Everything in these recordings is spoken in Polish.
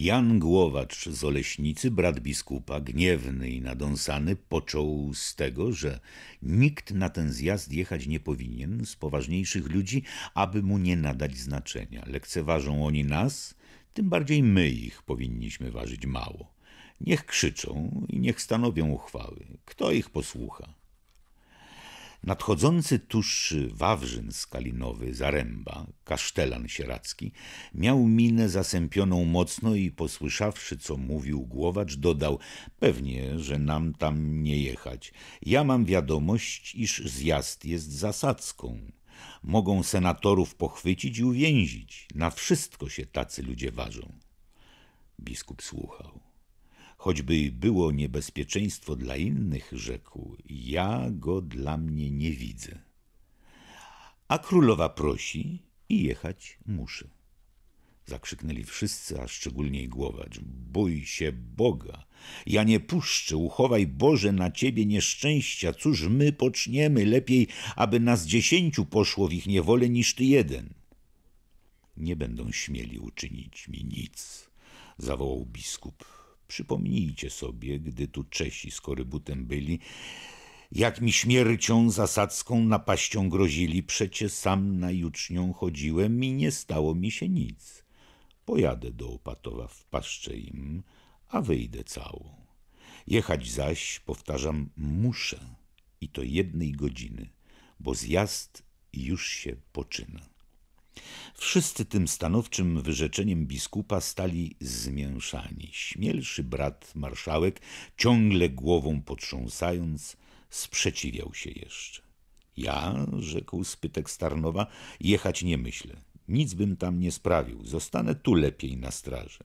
Jan Głowacz z Oleśnicy, brat biskupa, gniewny i nadąsany, począł z tego, że nikt na ten zjazd jechać nie powinien z poważniejszych ludzi, aby mu nie nadać znaczenia. Lekceważą oni nas, tym bardziej my ich powinniśmy ważyć mało. Niech krzyczą i niech stanowią uchwały. Kto ich posłucha? Nadchodzący tuż Wawrzyn Skalinowy, Zaręba, kasztelan sieracki, miał minę zasępioną mocno i posłyszawszy, co mówił głowacz, dodał – pewnie, że nam tam nie jechać. Ja mam wiadomość, iż zjazd jest zasadzką. Mogą senatorów pochwycić i uwięzić. Na wszystko się tacy ludzie ważą. Biskup słuchał. Choćby było niebezpieczeństwo dla innych, rzekł, ja go dla mnie nie widzę. A królowa prosi i jechać muszę. Zakrzyknęli wszyscy, a szczególnie głowacz. Bój się Boga! Ja nie puszczę, uchowaj Boże na ciebie nieszczęścia. Cóż my poczniemy? Lepiej, aby nas dziesięciu poszło w ich niewolę niż ty jeden. Nie będą śmieli uczynić mi nic, zawołał biskup Przypomnijcie sobie, gdy tu Czesi z korybutem byli, jak mi śmiercią zasadzką napaścią grozili, przecie sam na jucznią chodziłem i nie stało mi się nic. Pojadę do Opatowa, w Paszcze im, a wyjdę całą. Jechać zaś, powtarzam, muszę i to jednej godziny, bo zjazd już się poczyna. Wszyscy tym stanowczym wyrzeczeniem biskupa stali zmięszani. Śmielszy brat marszałek, ciągle głową potrząsając, sprzeciwiał się jeszcze. Ja, rzekł spytek Starnowa, jechać nie myślę. Nic bym tam nie sprawił. Zostanę tu lepiej na straży.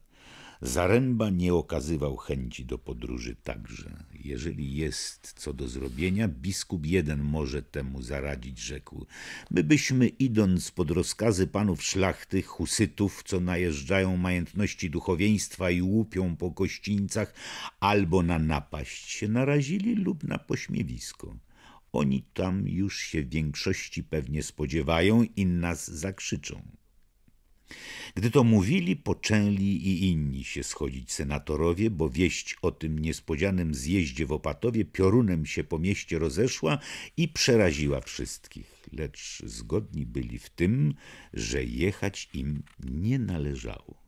Zaręba nie okazywał chęci do podróży także. Jeżeli jest co do zrobienia, biskup jeden może temu zaradzić, rzekł. My byśmy, idąc pod rozkazy panów szlachty, husytów, co najeżdżają majątności duchowieństwa i łupią po kościńcach, albo na napaść się narazili lub na pośmiewisko. Oni tam już się w większości pewnie spodziewają i nas zakrzyczą. Gdy to mówili, poczęli i inni się schodzić senatorowie, bo wieść o tym niespodzianym zjeździe w Opatowie piorunem się po mieście rozeszła i przeraziła wszystkich. Lecz zgodni byli w tym, że jechać im nie należało.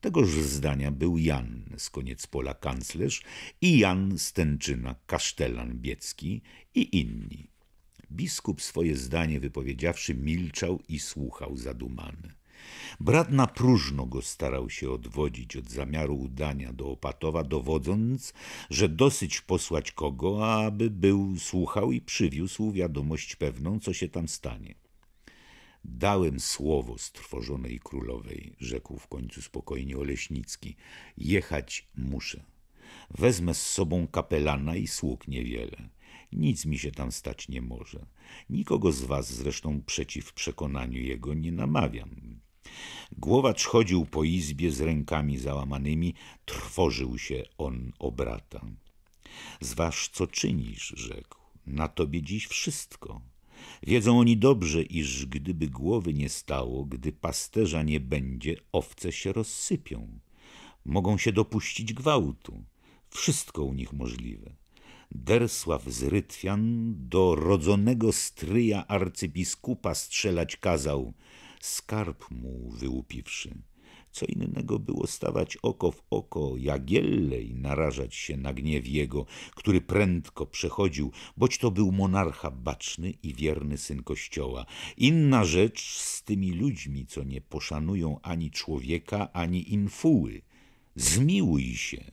Tegoż zdania był Jan z koniec pola kanclerz i Jan Stęczyna, kasztelan biecki i inni. Biskup swoje zdanie wypowiedziawszy milczał i słuchał zadumany. Brat na próżno go starał się odwodzić od zamiaru udania do Opatowa, dowodząc, że dosyć posłać kogo, aby był, słuchał i przywiózł wiadomość pewną, co się tam stanie. Dałem słowo strwożonej królowej, rzekł w końcu spokojnie Oleśnicki. Jechać muszę. Wezmę z sobą kapelana i sług niewiele. Nic mi się tam stać nie może. Nikogo z was zresztą przeciw przekonaniu jego nie namawiam. Głowacz chodził po izbie z rękami załamanymi, trwożył się on o brata. Zważ, co czynisz, rzekł, na tobie dziś wszystko. Wiedzą oni dobrze, iż gdyby głowy nie stało, gdy pasterza nie będzie, owce się rozsypią. Mogą się dopuścić gwałtu. Wszystko u nich możliwe. Dersław z Rytwian do rodzonego stryja arcybiskupa strzelać kazał, skarb mu wyłupiwszy. Co innego było stawać oko w oko Jagielle i narażać się na gniew jego, który prędko przechodził, boć to był monarcha baczny i wierny syn Kościoła. Inna rzecz z tymi ludźmi, co nie poszanują ani człowieka, ani infuły. Zmiłuj się.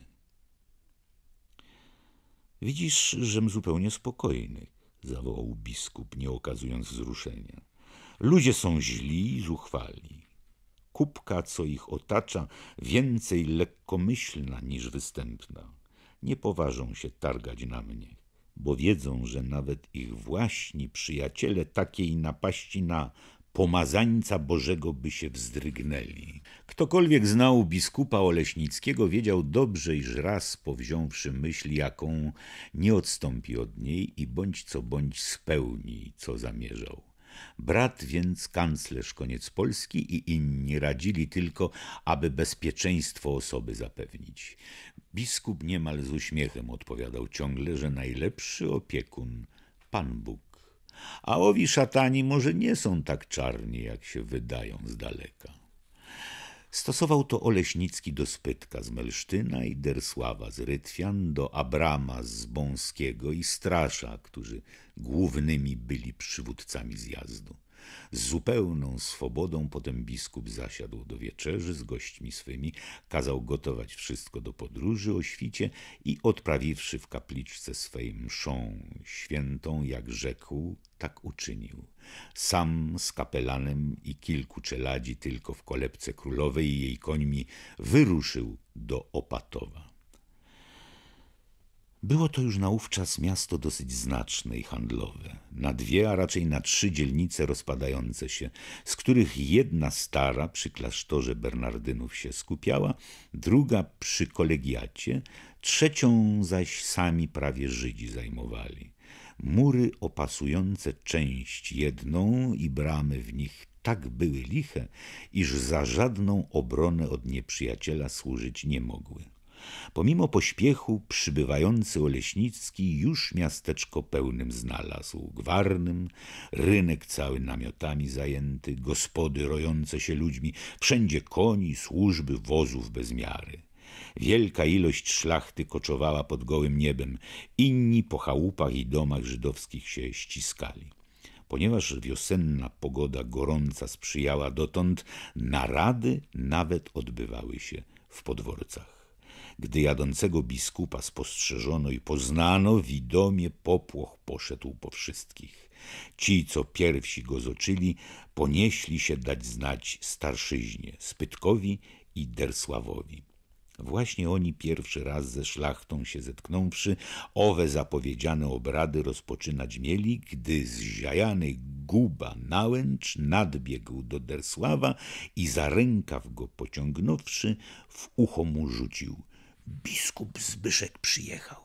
Widzisz, żem zupełnie spokojny, zawołał biskup, nie okazując wzruszenia. Ludzie są źli i zuchwali. Kubka, co ich otacza, więcej lekkomyślna niż występna. Nie poważą się targać na mnie, bo wiedzą, że nawet ich właśnie przyjaciele takiej napaści na pomazańca Bożego by się wzdrygnęli. Ktokolwiek znał biskupa Oleśnickiego, wiedział dobrze, iż raz powziąwszy myśl, jaką nie odstąpi od niej i bądź co bądź spełni, co zamierzał. Brat więc kanclerz koniec Polski i inni radzili tylko, aby bezpieczeństwo osoby zapewnić. Biskup niemal z uśmiechem odpowiadał ciągle, że najlepszy opiekun Pan Bóg. A owi szatani może nie są tak czarni, jak się wydają z daleka. Stosował to Oleśnicki do Spytka z Melsztyna i Dersława z Rytwian, do Abrama z Bąskiego i Strasza, którzy głównymi byli przywódcami zjazdu. Z zupełną swobodą potem biskup zasiadł do wieczerzy z gośćmi swymi, kazał gotować wszystko do podróży o świcie i odprawiwszy w kapliczce swej mszą świętą, jak rzekł, tak uczynił. Sam z kapelanem i kilku czeladzi tylko w kolebce królowej i jej końmi wyruszył do Opatowa. Było to już naówczas miasto dosyć znaczne i handlowe, na dwie, a raczej na trzy dzielnice rozpadające się, z których jedna stara przy klasztorze Bernardynów się skupiała, druga przy kolegiacie, trzecią zaś sami prawie Żydzi zajmowali. Mury opasujące część jedną i bramy w nich tak były liche, iż za żadną obronę od nieprzyjaciela służyć nie mogły. Pomimo pośpiechu przybywający Oleśnicki już miasteczko pełnym znalazł. Gwarnym, rynek cały namiotami zajęty, gospody rojące się ludźmi, wszędzie koni, służby, wozów bez miary. Wielka ilość szlachty koczowała pod gołym niebem, inni po chałupach i domach żydowskich się ściskali. Ponieważ wiosenna pogoda gorąca sprzyjała dotąd, narady nawet odbywały się w podworcach. Gdy jadącego biskupa spostrzeżono i poznano, widomie popłoch poszedł po wszystkich. Ci, co pierwsi go zoczyli, ponieśli się dać znać starszyźnie, Spytkowi i Dersławowi. Właśnie oni pierwszy raz ze szlachtą się zetknąwszy, owe zapowiedziane obrady rozpoczynać mieli, gdy zziajany guba nałęcz nadbiegł do Dersława i za rękaw go pociągnąwszy, w ucho mu rzucił biskup Zbyszek przyjechał.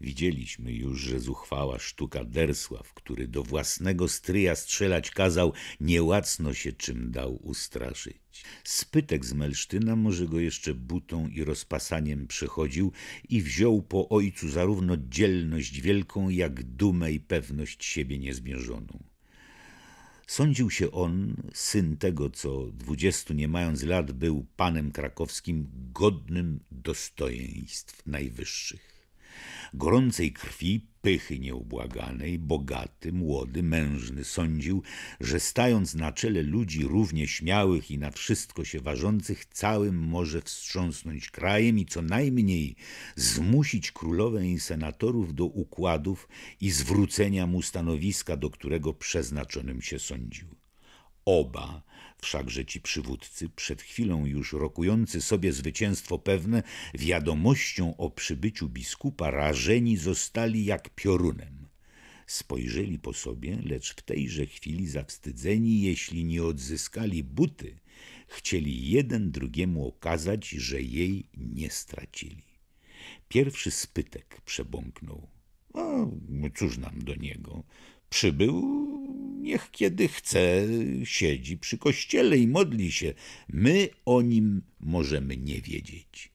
Widzieliśmy już, że zuchwała sztuka Dersław, który do własnego stryja strzelać kazał, niełacno się czym dał ustraszyć. Spytek z Melsztyna może go jeszcze butą i rozpasaniem przechodził i wziął po ojcu zarówno dzielność wielką, jak dumę i pewność siebie niezmierzoną. Sądził się on, syn tego, co dwudziestu nie mając lat był panem krakowskim, godnym dostojeństw najwyższych. Gorącej krwi, pychy nieubłaganej, bogaty, młody, mężny sądził, że stając na czele ludzi równie śmiałych i na wszystko się ważących, całym może wstrząsnąć krajem i co najmniej zmusić królowę i senatorów do układów i zwrócenia mu stanowiska, do którego przeznaczonym się sądził. Oba Wszakże ci przywódcy, przed chwilą już rokujący sobie zwycięstwo pewne, wiadomością o przybyciu biskupa rażeni zostali jak piorunem. Spojrzeli po sobie, lecz w tejże chwili zawstydzeni, jeśli nie odzyskali buty, chcieli jeden drugiemu okazać, że jej nie stracili. Pierwszy spytek przebąknął. A cóż nam do niego? Przybył, niech kiedy chce, siedzi przy kościele i modli się. My o nim możemy nie wiedzieć.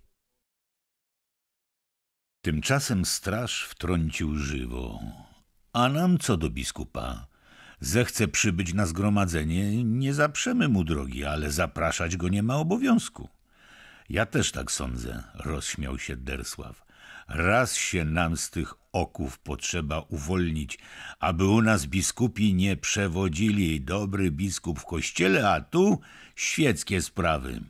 Tymczasem straż wtrącił żywo. A nam co do biskupa? Zechce przybyć na zgromadzenie, nie zaprzemy mu drogi, ale zapraszać go nie ma obowiązku. Ja też tak sądzę, rozśmiał się Dersław. Raz się nam z tych oków potrzeba uwolnić, aby u nas biskupi nie przewodzili dobry biskup w kościele, a tu świeckie sprawy.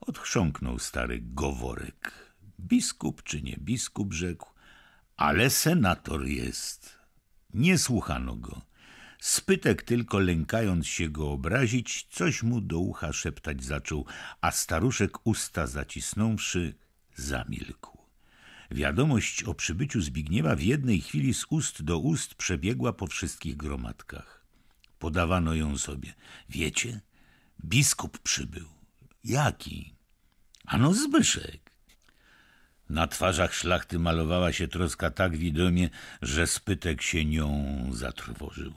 Odchrząknął stary Goworek. Biskup czy nie biskup rzekł, ale senator jest. Nie słuchano go. Spytek tylko lękając się go obrazić, coś mu do ucha szeptać zaczął, a staruszek usta zacisnąwszy, zamilkł. Wiadomość o przybyciu Zbigniewa w jednej chwili z ust do ust przebiegła po wszystkich gromadkach. Podawano ją sobie. Wiecie? Biskup przybył. Jaki? Ano Zbyszek. Na twarzach szlachty malowała się troska tak widomie, że spytek się nią zatrwożył.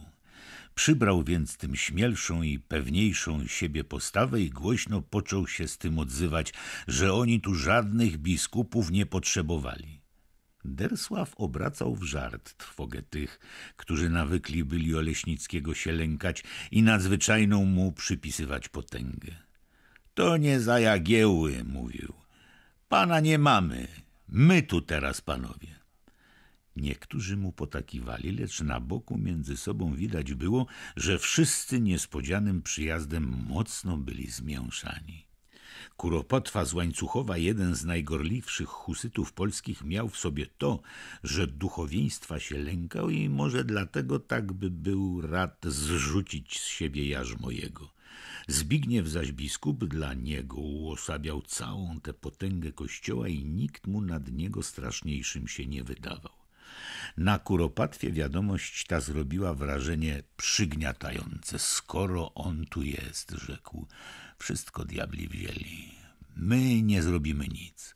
Przybrał więc tym śmielszą i pewniejszą siebie postawę i głośno począł się z tym odzywać, że oni tu żadnych biskupów nie potrzebowali. Dersław obracał w żart trwogę tych, którzy nawykli byli Oleśnickiego się lękać i nadzwyczajną mu przypisywać potęgę. To nie za Jagieły, mówił. Pana nie mamy, my tu teraz panowie. Niektórzy mu potakiwali, lecz na boku między sobą widać było, że wszyscy niespodzianym przyjazdem mocno byli zmięszani. Kuropatwa z łańcuchowa, jeden z najgorliwszych husytów polskich, miał w sobie to, że duchowieństwa się lękał i może dlatego tak by był rad zrzucić z siebie jarzmo jego. Zbigniew zaś biskup dla niego uosabiał całą tę potęgę kościoła i nikt mu nad niego straszniejszym się nie wydawał. Na Kuropatwie wiadomość ta zrobiła wrażenie przygniatające. Skoro on tu jest, rzekł, wszystko diabli wzięli. My nie zrobimy nic.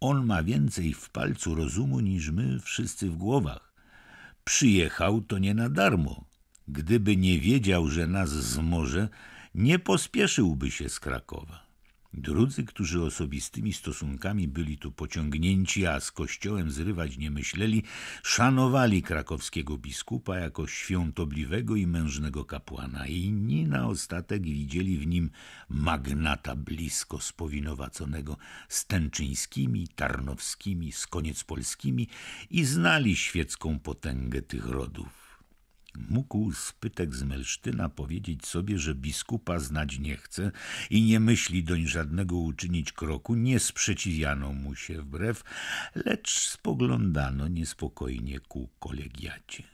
On ma więcej w palcu rozumu niż my wszyscy w głowach. Przyjechał to nie na darmo. Gdyby nie wiedział, że nas zmoże, nie pospieszyłby się z Krakowa. Drudzy, którzy osobistymi stosunkami byli tu pociągnięci, a z kościołem zrywać nie myśleli, szanowali krakowskiego biskupa jako świątobliwego i mężnego kapłana. Inni na ostatek widzieli w nim magnata blisko spowinowaconego z tęczyńskimi, tarnowskimi, z koniec polskimi i znali świecką potęgę tych rodów. Mógł spytek z Melsztyna powiedzieć sobie, że biskupa znać nie chce i nie myśli doń żadnego uczynić kroku, nie sprzeciwiano mu się wbrew, lecz spoglądano niespokojnie ku kolegiacie.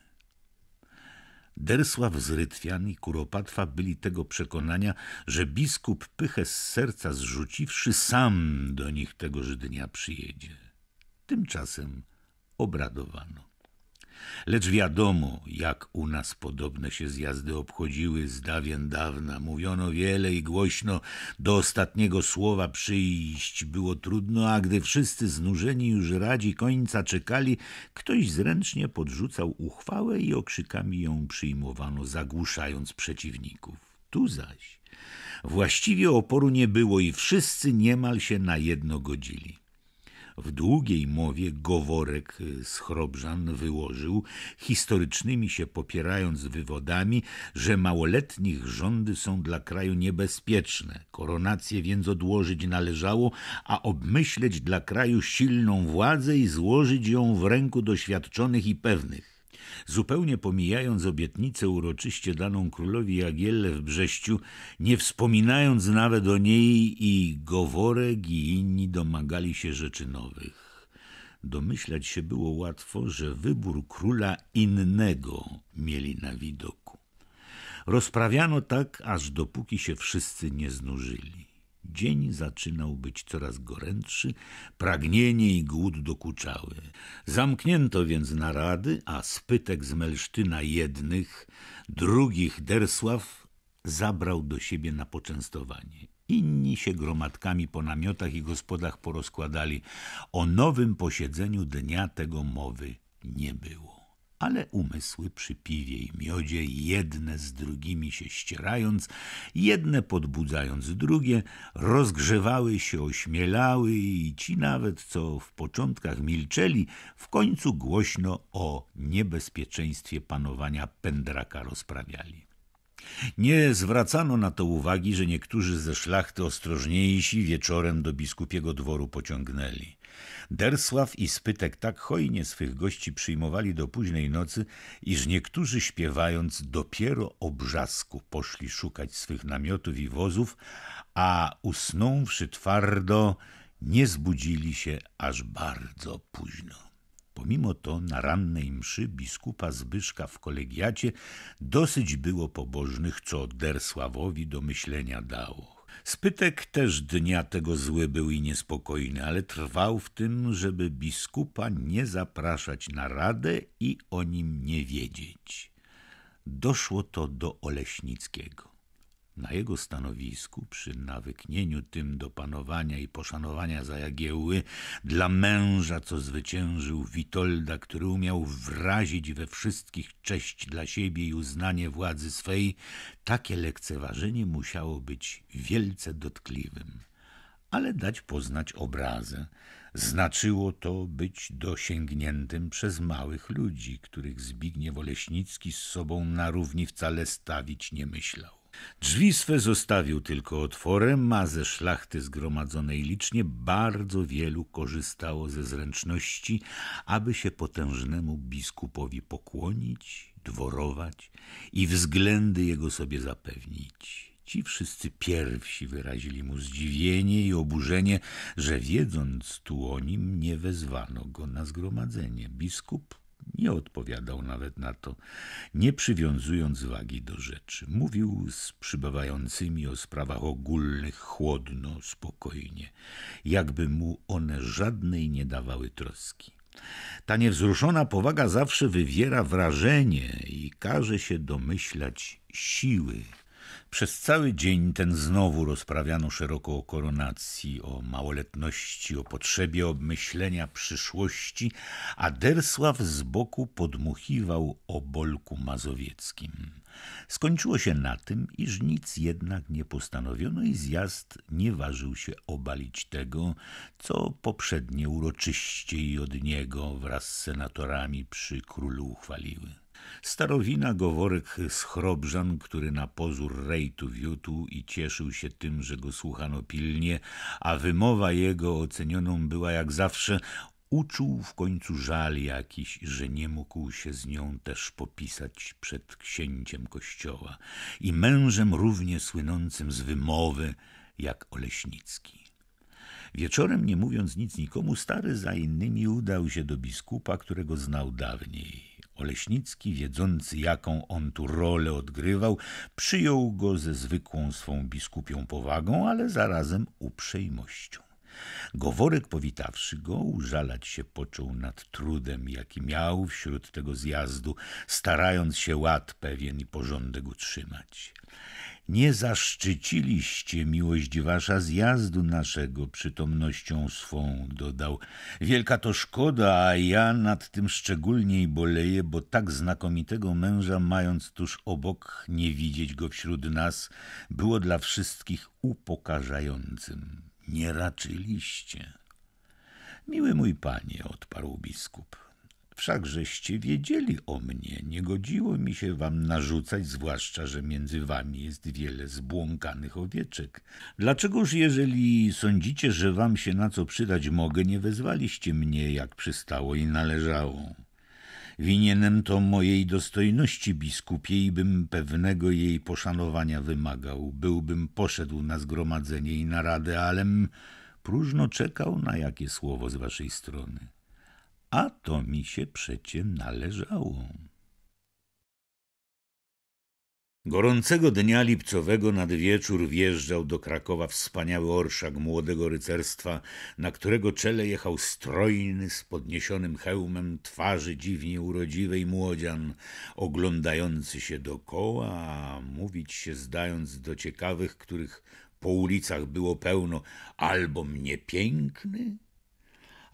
Dersław z i Kuropatwa byli tego przekonania, że biskup pychę z serca zrzuciwszy, sam do nich tegoż dnia przyjedzie. Tymczasem obradowano. Lecz wiadomo, jak u nas podobne się zjazdy obchodziły z dawien dawna. Mówiono wiele i głośno, do ostatniego słowa przyjść było trudno, a gdy wszyscy znużeni już radzi końca czekali, ktoś zręcznie podrzucał uchwałę i okrzykami ją przyjmowano, zagłuszając przeciwników. Tu zaś właściwie oporu nie było i wszyscy niemal się na jedno godzili. W długiej mowie Goworek z y, Chrobrzan wyłożył, historycznymi się popierając wywodami, że małoletnich rządy są dla kraju niebezpieczne. Koronację więc odłożyć należało, a obmyśleć dla kraju silną władzę i złożyć ją w ręku doświadczonych i pewnych zupełnie pomijając obietnicę uroczyście daną królowi Jagielle w Brześciu, nie wspominając nawet o niej i Goworek i inni domagali się rzeczy nowych. Domyślać się było łatwo, że wybór króla innego mieli na widoku. Rozprawiano tak, aż dopóki się wszyscy nie znużyli. Dzień zaczynał być coraz gorętszy, pragnienie i głód dokuczały. Zamknięto więc narady, a spytek z Melsztyna jednych, drugich Dersław zabrał do siebie na poczęstowanie. Inni się gromadkami po namiotach i gospodach porozkładali. O nowym posiedzeniu dnia tego mowy nie było ale umysły przy piwie i miodzie, jedne z drugimi się ścierając, jedne podbudzając drugie, rozgrzewały się, ośmielały i ci nawet, co w początkach milczeli, w końcu głośno o niebezpieczeństwie panowania pędraka rozprawiali. Nie zwracano na to uwagi, że niektórzy ze szlachty ostrożniejsi wieczorem do biskupiego dworu pociągnęli. Dersław i Spytek tak hojnie swych gości przyjmowali do późnej nocy, iż niektórzy śpiewając dopiero o brzasku poszli szukać swych namiotów i wozów, a usnąwszy twardo, nie zbudzili się aż bardzo późno. Pomimo to na rannej mszy biskupa Zbyszka w kolegiacie dosyć było pobożnych, co Dersławowi do myślenia dało. Spytek też dnia tego zły był i niespokojny, ale trwał w tym, żeby biskupa nie zapraszać na radę i o nim nie wiedzieć. Doszło to do Oleśnickiego. Na jego stanowisku, przy nawyknieniu tym do panowania i poszanowania za Jagieły, dla męża, co zwyciężył Witolda, który umiał wrazić we wszystkich cześć dla siebie i uznanie władzy swej, takie lekceważenie musiało być wielce dotkliwym, ale dać poznać obrazę. Znaczyło to być dosięgniętym przez małych ludzi, których Zbigniew Oleśnicki z sobą na równi wcale stawić nie myślał. Drzwi swe zostawił tylko otworem, a ze szlachty zgromadzonej licznie bardzo wielu korzystało ze zręczności, aby się potężnemu biskupowi pokłonić, dworować i względy jego sobie zapewnić. Ci wszyscy pierwsi wyrazili mu zdziwienie i oburzenie, że wiedząc tu o nim, nie wezwano go na zgromadzenie. Biskup nie odpowiadał nawet na to, nie przywiązując wagi do rzeczy. Mówił z przybywającymi o sprawach ogólnych chłodno, spokojnie, jakby mu one żadnej nie dawały troski. Ta niewzruszona powaga zawsze wywiera wrażenie i każe się domyślać siły przez cały dzień ten znowu rozprawiano szeroko o koronacji, o małoletności, o potrzebie obmyślenia przyszłości, a Dersław z boku podmuchiwał o bolku mazowieckim. Skończyło się na tym, iż nic jednak nie postanowiono i zjazd nie ważył się obalić tego, co poprzednie uroczyście i od niego wraz z senatorami przy królu uchwaliły. Starowina Goworek z Chrobrzan, który na pozór rejtu wiódł i cieszył się tym, że go słuchano pilnie, a wymowa jego ocenioną była jak zawsze uczuł w końcu żal jakiś, że nie mógł się z nią też popisać przed księciem kościoła i mężem równie słynącym z wymowy jak Oleśnicki. Wieczorem, nie mówiąc nic nikomu, stary za innymi udał się do biskupa, którego znał dawniej. Oleśnicki, wiedzący jaką on tu rolę odgrywał, przyjął go ze zwykłą swą biskupią powagą, ale zarazem uprzejmością. Goworek powitawszy go, użalać się począł nad trudem, jaki miał wśród tego zjazdu, starając się ład pewien i porządek utrzymać nie zaszczyciliście miłość wasza zjazdu naszego przytomnością swą, dodał. Wielka to szkoda, a ja nad tym szczególniej boleję, bo tak znakomitego męża mając tuż obok, nie widzieć go wśród nas, było dla wszystkich upokarzającym. Nie raczyliście. Miły mój panie, odparł biskup, Wszakżeście wiedzieli o mnie, nie godziło mi się wam narzucać, zwłaszcza, że między wami jest wiele zbłąkanych owieczek. Dlaczegoż, jeżeli sądzicie, że wam się na co przydać mogę, nie wezwaliście mnie, jak przystało i należało? Winienem to mojej dostojności biskupie i bym pewnego jej poszanowania wymagał. Byłbym poszedł na zgromadzenie i naradę, alem próżno czekał na jakie słowo z waszej strony a to mi się przecie należało. Gorącego dnia lipcowego nad wieczór wjeżdżał do Krakowa wspaniały orszak młodego rycerstwa, na którego czele jechał strojny z podniesionym hełmem twarzy dziwnie urodziwej młodzian, oglądający się dokoła, a mówić się zdając do ciekawych, których po ulicach było pełno, albo mnie piękny,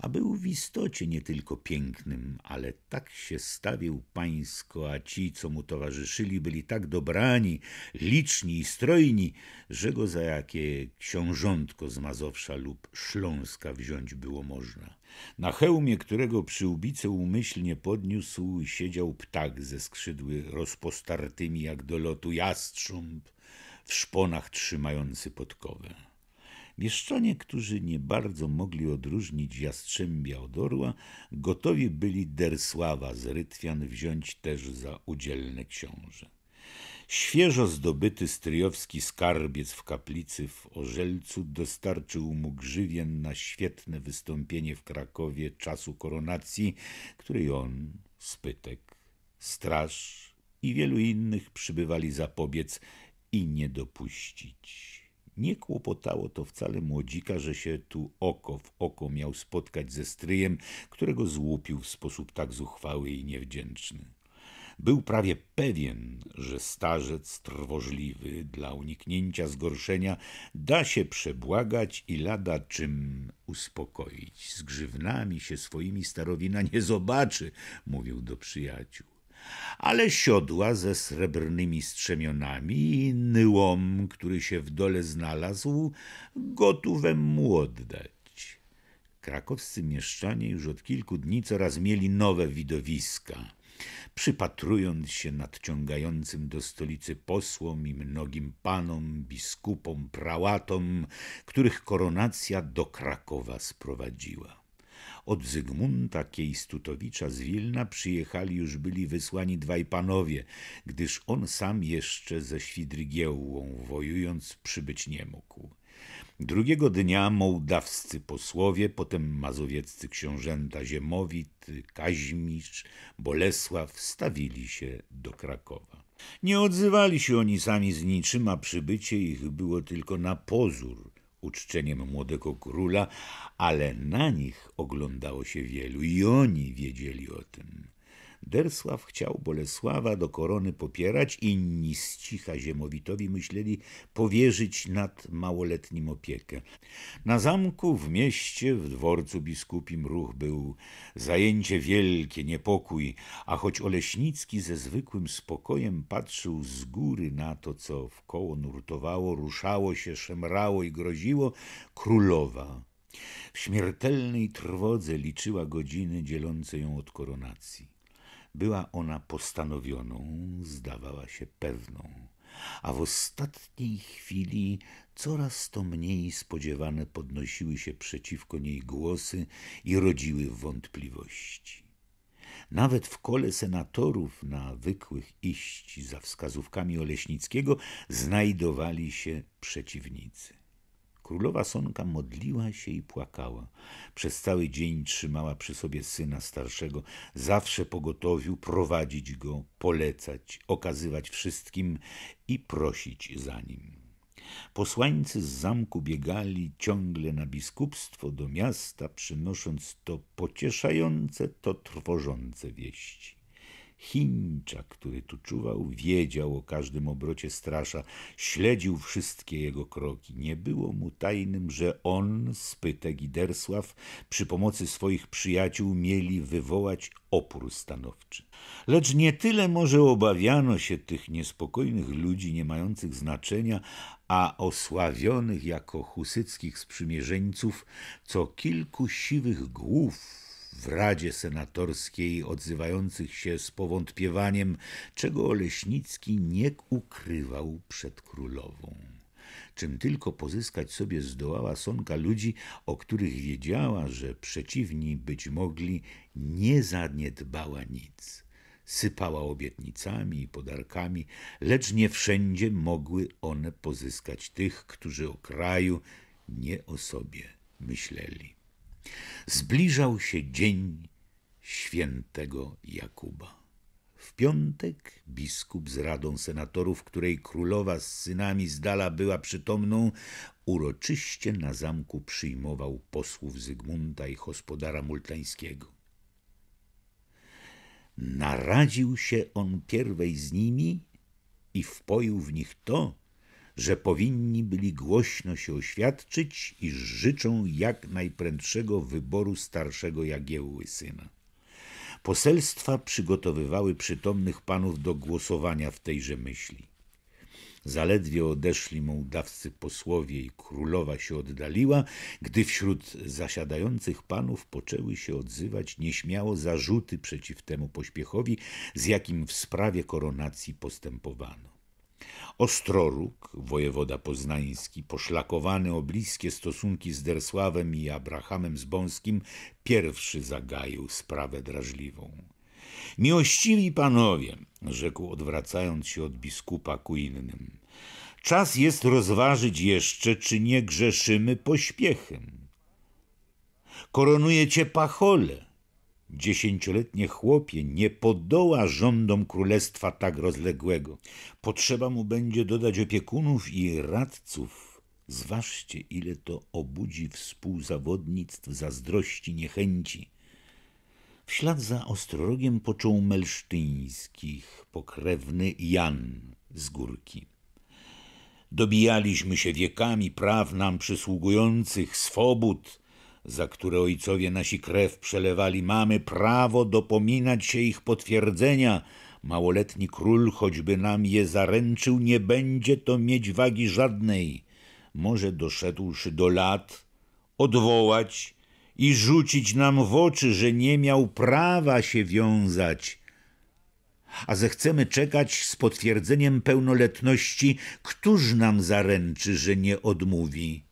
a był w istocie nie tylko pięknym, ale tak się stawił pańsko, a ci, co mu towarzyszyli, byli tak dobrani, liczni i strojni, że go za jakie książątko z Mazowsza lub Śląska wziąć było można. Na hełmie, którego przyłbicę umyślnie podniósł, siedział ptak ze skrzydły rozpostartymi jak do lotu jastrząb, w szponach trzymający podkowę. Mieszczanie, którzy nie bardzo mogli odróżnić jastrzębia od orła, gotowi byli Dersława z Rytwian wziąć też za udzielne książę. Świeżo zdobyty stryjowski skarbiec w kaplicy w Orzelcu dostarczył mu grzywien na świetne wystąpienie w Krakowie czasu koronacji, której on, Spytek, Straż i wielu innych przybywali zapobiec i nie dopuścić. Nie kłopotało to wcale młodzika, że się tu oko w oko miał spotkać ze stryjem, którego złupił w sposób tak zuchwały i niewdzięczny. Był prawie pewien, że starzec trwożliwy dla uniknięcia zgorszenia da się przebłagać i lada czym uspokoić. Z grzywnami się swoimi starowina nie zobaczy, mówił do przyjaciół ale siodła ze srebrnymi strzemionami i inny łom, który się w dole znalazł, gotówem mu oddać. Krakowscy mieszczanie już od kilku dni coraz mieli nowe widowiska. Przypatrując się nadciągającym do stolicy posłom i mnogim panom, biskupom, prałatom, których koronacja do Krakowa sprowadziła. Od Zygmunta Kiejstutowicza z Wilna przyjechali już byli wysłani dwaj panowie, gdyż on sam jeszcze ze Świdrygiełą wojując przybyć nie mógł. Drugiego dnia mołdawscy posłowie, potem mazowieccy książęta Ziemowit, Kaźmicz, Bolesław stawili się do Krakowa. Nie odzywali się oni sami z niczym, a przybycie ich było tylko na pozór uczczeniem młodego króla, ale na nich oglądało się wielu i oni wiedzieli o tym. Dersław chciał Bolesława do korony popierać, inni z cicha ziemowitowi myśleli powierzyć nad małoletnim opiekę. Na zamku, w mieście, w dworcu biskupim ruch był zajęcie wielkie, niepokój, a choć Oleśnicki ze zwykłym spokojem patrzył z góry na to, co w koło nurtowało, ruszało się, szemrało i groziło, królowa w śmiertelnej trwodze liczyła godziny dzielące ją od koronacji. Była ona postanowioną, zdawała się pewną, a w ostatniej chwili coraz to mniej spodziewane podnosiły się przeciwko niej głosy i rodziły wątpliwości. Nawet w kole senatorów na wykłych iść za wskazówkami Oleśnickiego znajdowali się przeciwnicy. Królowa Sonka modliła się i płakała. Przez cały dzień trzymała przy sobie syna starszego, zawsze pogotowił prowadzić go, polecać, okazywać wszystkim i prosić za nim. Posłańcy z zamku biegali ciągle na biskupstwo do miasta, przynosząc to pocieszające, to trwożące wieści. Chińczak, który tu czuwał, wiedział o każdym obrocie strasza, śledził wszystkie jego kroki. Nie było mu tajnym, że on, Spytek i Dersław przy pomocy swoich przyjaciół mieli wywołać opór stanowczy. Lecz nie tyle może obawiano się tych niespokojnych ludzi nie mających znaczenia, a osławionych jako husyckich sprzymierzeńców, co kilku siwych głów w Radzie Senatorskiej odzywających się z powątpiewaniem, czego Leśnicki nie ukrywał przed królową. Czym tylko pozyskać sobie zdołała Sonka ludzi, o których wiedziała, że przeciwni być mogli, nie zaniedbała nic sypała obietnicami i podarkami, lecz nie wszędzie mogły one pozyskać tych, którzy o kraju, nie o sobie myśleli. Zbliżał się dzień świętego Jakuba. W piątek biskup z radą senatorów, której królowa z synami z dala była przytomną, uroczyście na zamku przyjmował posłów Zygmunta i hospodara multańskiego. Naradził się on pierwej z nimi i wpoił w nich to, że powinni byli głośno się oświadczyć, iż życzą jak najprędszego wyboru starszego Jagiełły syna. Poselstwa przygotowywały przytomnych panów do głosowania w tejże myśli. Zaledwie odeszli mołdawcy posłowie i królowa się oddaliła, gdy wśród zasiadających panów poczęły się odzywać nieśmiało zarzuty przeciw temu pośpiechowi, z jakim w sprawie koronacji postępowano. Ostroruk, wojewoda poznański, poszlakowany o bliskie stosunki z Dersławem i Abrahamem Zbąskim, pierwszy zagaił sprawę drażliwą. Miłościwi panowie, rzekł odwracając się od biskupa ku innym, czas jest rozważyć jeszcze, czy nie grzeszymy pośpiechem. Koronujecie pachole – Dziesięcioletnie chłopie nie podoła rządom królestwa tak rozległego. Potrzeba mu będzie dodać opiekunów i radców. Zważcie, ile to obudzi współzawodnictw, zazdrości, niechęci. W ślad za Ostrogiem począł Melsztyńskich, pokrewny Jan z Górki. Dobijaliśmy się wiekami praw nam przysługujących, swobód, za które ojcowie nasi krew przelewali, mamy prawo dopominać się ich potwierdzenia. Małoletni król, choćby nam je zaręczył, nie będzie to mieć wagi żadnej. Może doszedłszy do lat, odwołać i rzucić nam w oczy, że nie miał prawa się wiązać. A zechcemy czekać z potwierdzeniem pełnoletności, któż nam zaręczy, że nie odmówi?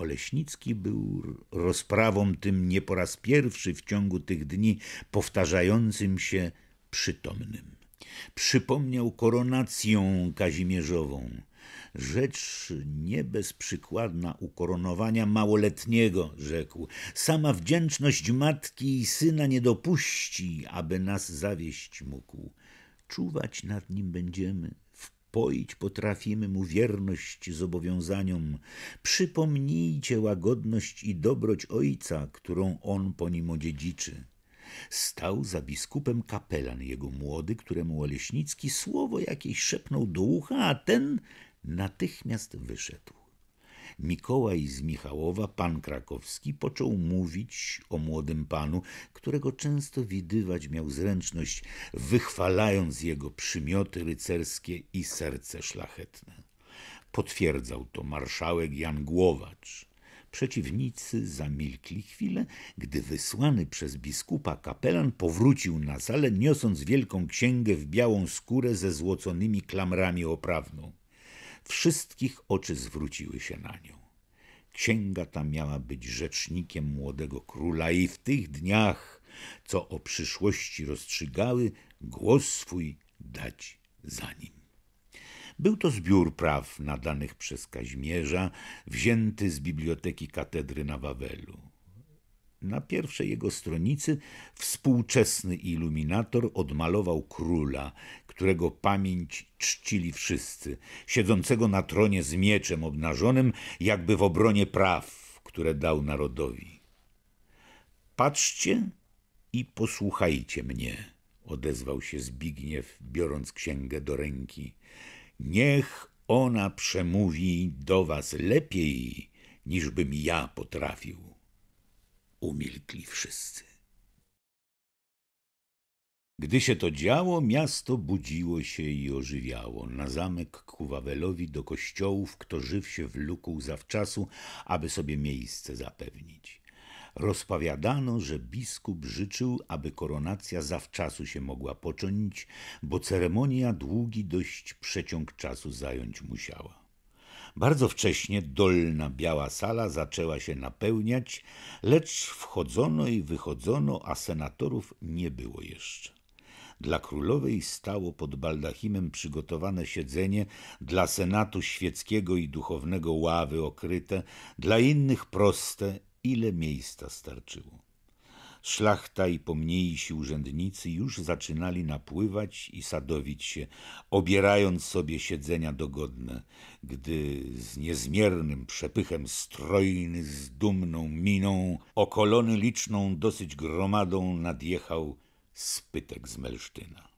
Oleśnicki był rozprawą tym nie po raz pierwszy w ciągu tych dni powtarzającym się przytomnym. Przypomniał koronację kazimierzową, rzecz nie bezprzykładna ukoronowania małoletniego, rzekł. Sama wdzięczność matki i syna nie dopuści, aby nas zawieść mógł. Czuwać nad nim będziemy, Poić potrafimy mu wierność zobowiązaniom. Przypomnijcie łagodność i dobroć ojca, którą on po nim odziedziczy. Stał za biskupem kapelan jego młody, któremu Oleśnicki słowo jakieś szepnął do ucha, a ten natychmiast wyszedł. Mikołaj z Michałowa, pan krakowski, począł mówić o młodym panu, którego często widywać miał zręczność, wychwalając jego przymioty rycerskie i serce szlachetne. Potwierdzał to marszałek Jan Głowacz. Przeciwnicy zamilkli chwilę, gdy wysłany przez biskupa kapelan powrócił na salę, niosąc wielką księgę w białą skórę ze złoconymi klamrami oprawną wszystkich oczy zwróciły się na nią. Księga ta miała być rzecznikiem młodego króla i w tych dniach, co o przyszłości rozstrzygały, głos swój dać za nim. Był to zbiór praw nadanych przez Kaźmierza, wzięty z biblioteki katedry na Wawelu. Na pierwszej jego stronicy współczesny iluminator odmalował króla, którego pamięć czcili wszyscy, siedzącego na tronie z mieczem obnażonym, jakby w obronie praw, które dał narodowi. Patrzcie i posłuchajcie mnie, odezwał się Zbigniew, biorąc księgę do ręki. Niech ona przemówi do was lepiej, niżbym ja potrafił umilkli wszyscy. Gdy się to działo, miasto budziło się i ożywiało. Na zamek ku Wawelowi do kościołów, kto żyw się wlókł zawczasu, aby sobie miejsce zapewnić. Rozpowiadano, że biskup życzył, aby koronacja zawczasu się mogła począć, bo ceremonia długi dość przeciąg czasu zająć musiała. Bardzo wcześnie dolna biała sala zaczęła się napełniać, lecz wchodzono i wychodzono, a senatorów nie było jeszcze. Dla królowej stało pod baldachimem przygotowane siedzenie, dla senatu świeckiego i duchownego ławy okryte, dla innych proste, ile miejsca starczyło. Szlachta i pomniejsi urzędnicy już zaczynali napływać i sadowić się, obierając sobie siedzenia dogodne, gdy z niezmiernym przepychem strojny, z dumną miną, okolony liczną dosyć gromadą nadjechał spytek z Melsztyna.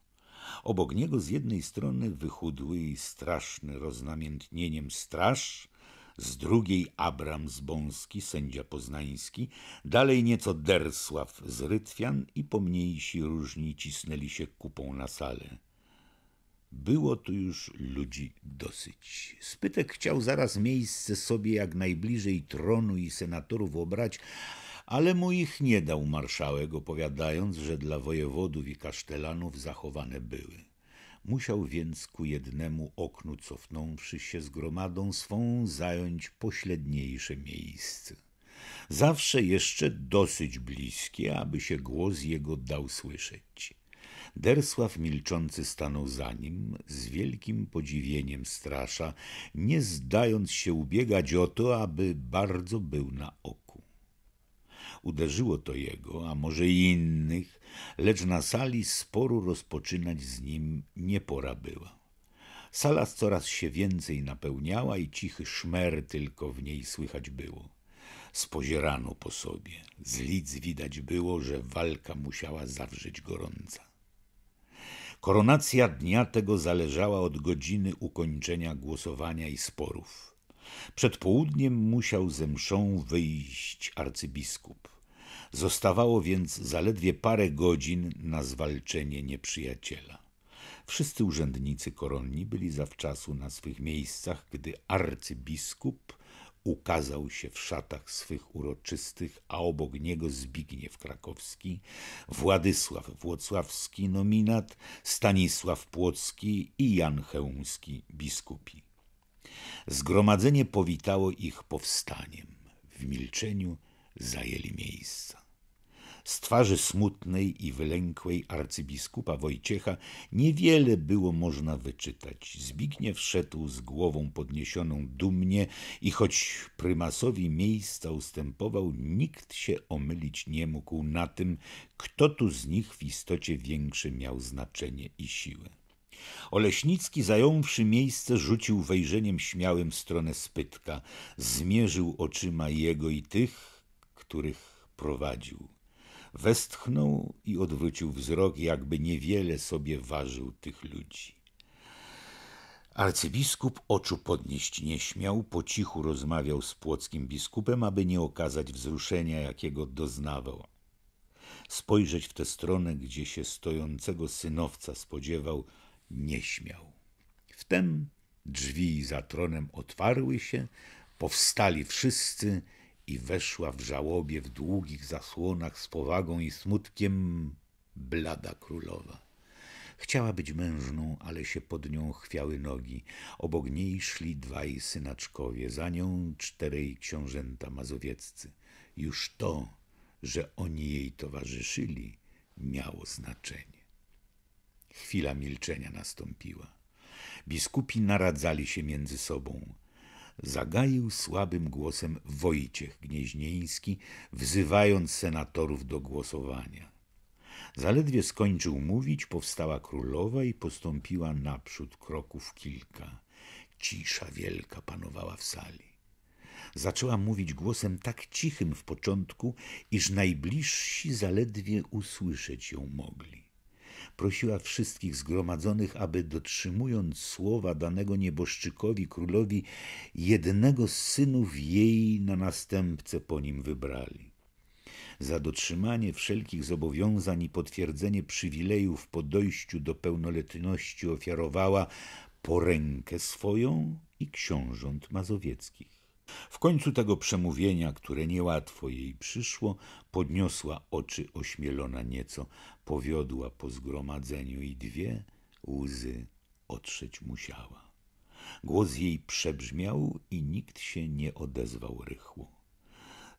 Obok niego z jednej strony wychudły i straszny roznamiętnieniem straż, z drugiej Abram Zbąski, sędzia poznański, dalej nieco Dersław z Rytwian i pomniejsi różni cisnęli się kupą na salę. Było tu już ludzi dosyć. Spytek chciał zaraz miejsce sobie jak najbliżej tronu i senatorów obrać, ale mu ich nie dał marszałek, opowiadając, że dla wojewodów i kasztelanów zachowane były. Musiał więc ku jednemu oknu cofnąwszy się z gromadą swą zająć pośledniejsze miejsce. Zawsze jeszcze dosyć bliskie, aby się głos jego dał słyszeć. Dersław milczący stanął za nim, z wielkim podziwieniem strasza, nie zdając się ubiegać o to, aby bardzo był na oku. Uderzyło to jego, a może i innych, lecz na sali sporu rozpoczynać z nim nie pora była. Sala coraz się więcej napełniała i cichy szmer tylko w niej słychać było. Spozierano po sobie. Z lidz widać było, że walka musiała zawrzeć gorąca. Koronacja dnia tego zależała od godziny ukończenia głosowania i sporów. Przed południem musiał ze mszą wyjść arcybiskup. Zostawało więc zaledwie parę godzin na zwalczenie nieprzyjaciela. Wszyscy urzędnicy koronni byli zawczasu na swych miejscach, gdy arcybiskup ukazał się w szatach swych uroczystych, a obok niego Zbigniew Krakowski, Władysław Włocławski nominat, Stanisław Płocki i Jan Chełmski biskupi. Zgromadzenie powitało ich powstaniem. W milczeniu zajęli miejsca. Z twarzy smutnej i wylękłej arcybiskupa Wojciecha niewiele było można wyczytać. Zbigniew szedł z głową podniesioną dumnie i choć prymasowi miejsca ustępował, nikt się omylić nie mógł na tym, kto tu z nich w istocie większy miał znaczenie i siłę. Oleśnicki, zająwszy miejsce, rzucił wejrzeniem śmiałym w stronę spytka. Zmierzył oczyma jego i tych, których prowadził. Westchnął i odwrócił wzrok, jakby niewiele sobie ważył tych ludzi. Arcybiskup oczu podnieść nie śmiał, po cichu rozmawiał z płockim biskupem, aby nie okazać wzruszenia, jakiego doznawał. Spojrzeć w tę stronę, gdzie się stojącego synowca spodziewał – nie śmiał. Wtem drzwi za tronem otwarły się, powstali wszyscy i weszła w żałobie w długich zasłonach z powagą i smutkiem blada królowa. Chciała być mężną, ale się pod nią chwiały nogi. Obok niej szli dwaj synaczkowie, za nią czterej książęta mazowieccy. Już to, że oni jej towarzyszyli, miało znaczenie. Chwila milczenia nastąpiła. Biskupi naradzali się między sobą. Zagaił słabym głosem Wojciech Gnieźnieński, wzywając senatorów do głosowania. Zaledwie skończył mówić, powstała królowa i postąpiła naprzód kroków kilka. Cisza wielka panowała w sali. Zaczęła mówić głosem tak cichym w początku, iż najbliżsi zaledwie usłyszeć ją mogli prosiła wszystkich zgromadzonych, aby dotrzymując słowa danego nieboszczykowi, królowi, jednego z synów jej na następcę po nim wybrali. Za dotrzymanie wszelkich zobowiązań i potwierdzenie przywilejów po dojściu do pełnoletności ofiarowała porękę swoją i książąt mazowieckich. W końcu tego przemówienia, które niełatwo jej przyszło, podniosła oczy ośmielona nieco, powiodła po zgromadzeniu i dwie łzy otrzeć musiała. Głos jej przebrzmiał i nikt się nie odezwał rychło.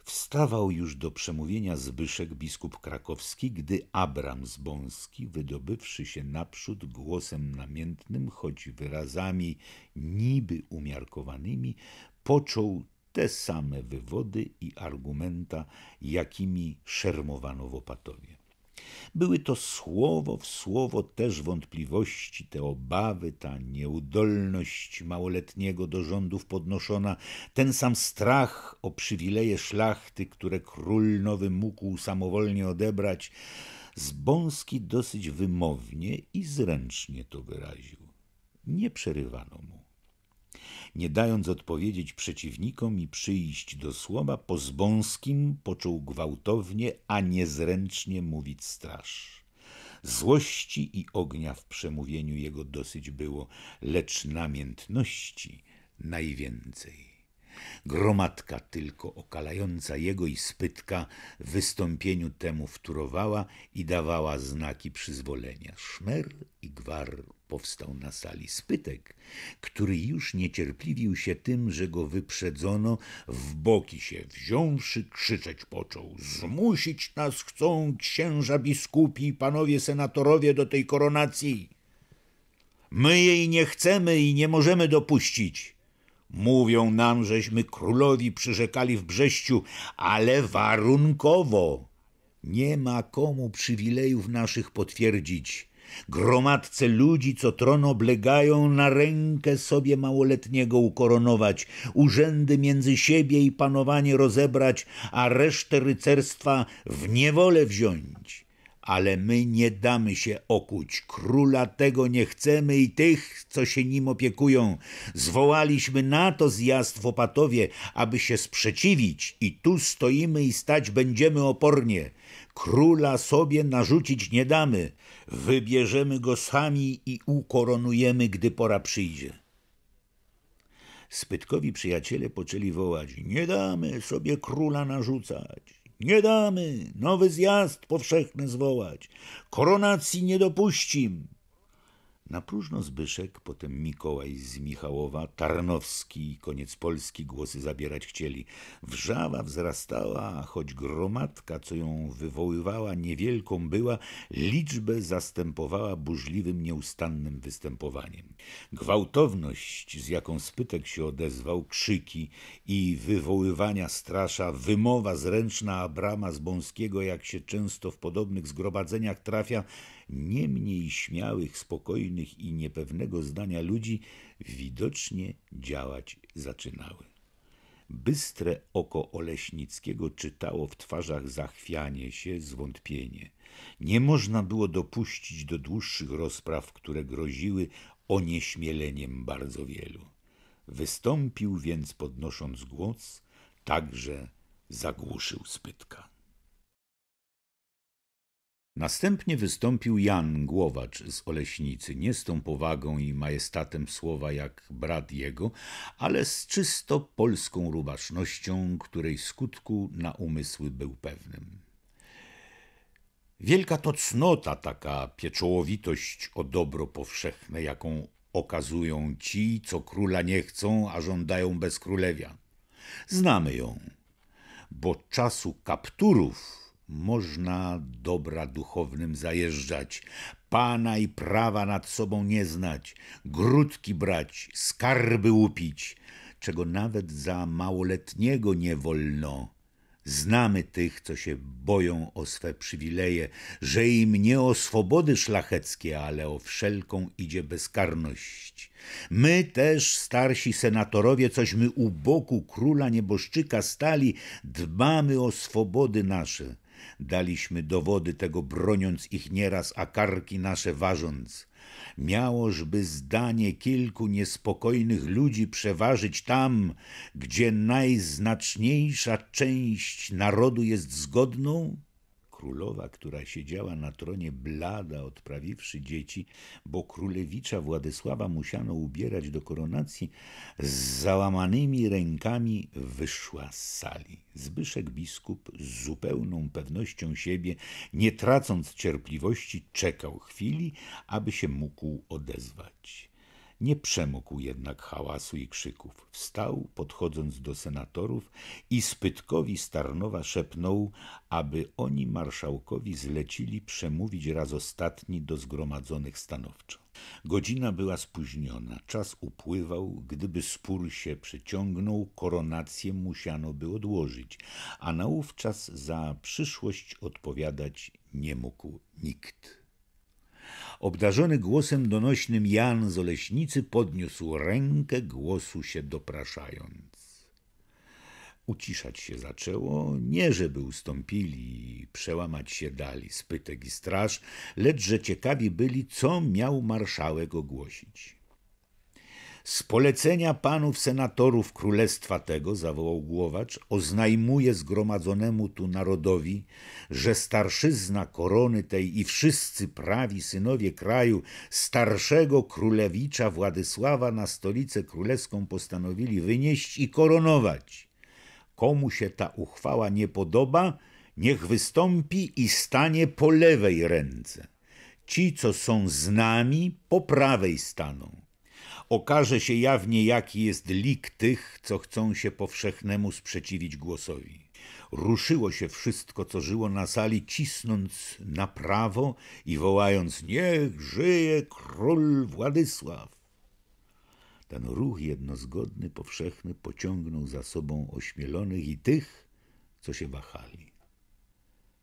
Wstawał już do przemówienia Zbyszek biskup krakowski, gdy Abram Zbąski, wydobywszy się naprzód głosem namiętnym, choć wyrazami niby umiarkowanymi, począł te same wywody i argumenta, jakimi szermowano w Opatowie. Były to słowo w słowo też wątpliwości, te obawy, ta nieudolność małoletniego do rządów podnoszona, ten sam strach o przywileje szlachty, które król nowy mógł samowolnie odebrać. Zbąski dosyć wymownie i zręcznie to wyraził. Nie przerywano mu. Nie dając odpowiedzieć przeciwnikom i przyjść do słowa, po Zbąskim począł gwałtownie, a niezręcznie mówić straż. Złości i ognia w przemówieniu jego dosyć było, lecz namiętności najwięcej. Gromadka tylko okalająca jego i spytka wystąpieniu temu wtórowała i dawała znaki przyzwolenia. Szmer i gwar powstał na sali spytek, który już niecierpliwił się tym, że go wyprzedzono, w boki się wziąwszy, krzyczeć począł. Zmusić nas chcą księża biskupi i panowie senatorowie do tej koronacji. My jej nie chcemy i nie możemy dopuścić. Mówią nam, żeśmy królowi przyrzekali w Brześciu, ale warunkowo. Nie ma komu przywilejów naszych potwierdzić gromadce ludzi, co tron oblegają, na rękę sobie małoletniego ukoronować, urzędy między siebie i panowanie rozebrać, a resztę rycerstwa w niewolę wziąć. Ale my nie damy się okuć, króla tego nie chcemy i tych, co się nim opiekują. Zwołaliśmy na to zjazd w Opatowie, aby się sprzeciwić i tu stoimy i stać będziemy opornie. Króla sobie narzucić nie damy, Wybierzemy go sami i ukoronujemy, gdy pora przyjdzie. Spytkowi przyjaciele poczęli wołać: Nie damy sobie króla narzucać, nie damy nowy zjazd powszechny zwołać, koronacji nie dopuścim. Na próżno Zbyszek, potem Mikołaj z Michałowa, Tarnowski i koniec Polski głosy zabierać chcieli. Wrzawa wzrastała, choć gromadka, co ją wywoływała, niewielką była, liczbę zastępowała burzliwym, nieustannym występowaniem. Gwałtowność, z jaką spytek się odezwał, krzyki i wywoływania strasza, wymowa zręczna brama z Bąskiego, jak się często w podobnych zgromadzeniach trafia, nie mniej śmiałych, spokojnych i niepewnego zdania ludzi widocznie działać zaczynały. Bystre oko Oleśnickiego czytało w twarzach zachwianie się, zwątpienie. Nie można było dopuścić do dłuższych rozpraw, które groziły onieśmieleniem bardzo wielu. Wystąpił więc, podnosząc głos, także zagłuszył spytka. Następnie wystąpił Jan Głowacz z Oleśnicy, nie z tą powagą i majestatem słowa jak brat jego, ale z czysto polską rubasznością, której skutku na umysły był pewnym. Wielka to cnota, taka pieczołowitość o dobro powszechne, jaką okazują ci, co króla nie chcą, a żądają bez królewia. Znamy ją, bo czasu kapturów można dobra duchownym zajeżdżać, pana i prawa nad sobą nie znać, grudki brać, skarby łupić, czego nawet za małoletniego nie wolno. Znamy tych, co się boją o swe przywileje, że im nie o swobody szlacheckie, ale o wszelką idzie bezkarność. My też, starsi senatorowie, cośmy u boku króla nieboszczyka stali, dbamy o swobody nasze daliśmy dowody tego broniąc ich nieraz, a karki nasze ważąc. Miałożby zdanie kilku niespokojnych ludzi przeważyć tam, gdzie najznaczniejsza część narodu jest zgodną, królowa, która siedziała na tronie blada, odprawiwszy dzieci, bo królewicza Władysława musiano ubierać do koronacji, z załamanymi rękami wyszła z sali. Zbyszek biskup z zupełną pewnością siebie, nie tracąc cierpliwości, czekał chwili, aby się mógł odezwać. Nie przemógł jednak hałasu i krzyków. Wstał, podchodząc do senatorów i spytkowi Starnowa szepnął, aby oni marszałkowi zlecili przemówić raz ostatni do zgromadzonych stanowczo. Godzina była spóźniona, czas upływał, gdyby spór się przeciągnął, koronację musiano by odłożyć, a naówczas za przyszłość odpowiadać nie mógł nikt. Obdarzony głosem donośnym Jan z Oleśnicy podniósł rękę, głosu się dopraszając. Uciszać się zaczęło, nie żeby ustąpili i przełamać się dali spytek i straż, lecz że ciekawi byli, co miał marszałek ogłosić. Z polecenia panów senatorów królestwa tego, zawołał głowacz, oznajmuje zgromadzonemu tu narodowi, że starszyzna korony tej i wszyscy prawi synowie kraju starszego królewicza Władysława na stolicę królewską postanowili wynieść i koronować. Komu się ta uchwała nie podoba, niech wystąpi i stanie po lewej ręce. Ci, co są z nami, po prawej staną okaże się jawnie, jaki jest lik tych, co chcą się powszechnemu sprzeciwić głosowi. Ruszyło się wszystko, co żyło na sali, cisnąc na prawo i wołając: Niech żyje król Władysław! Ten ruch jednozgodny, powszechny pociągnął za sobą ośmielonych i tych, co się wahali.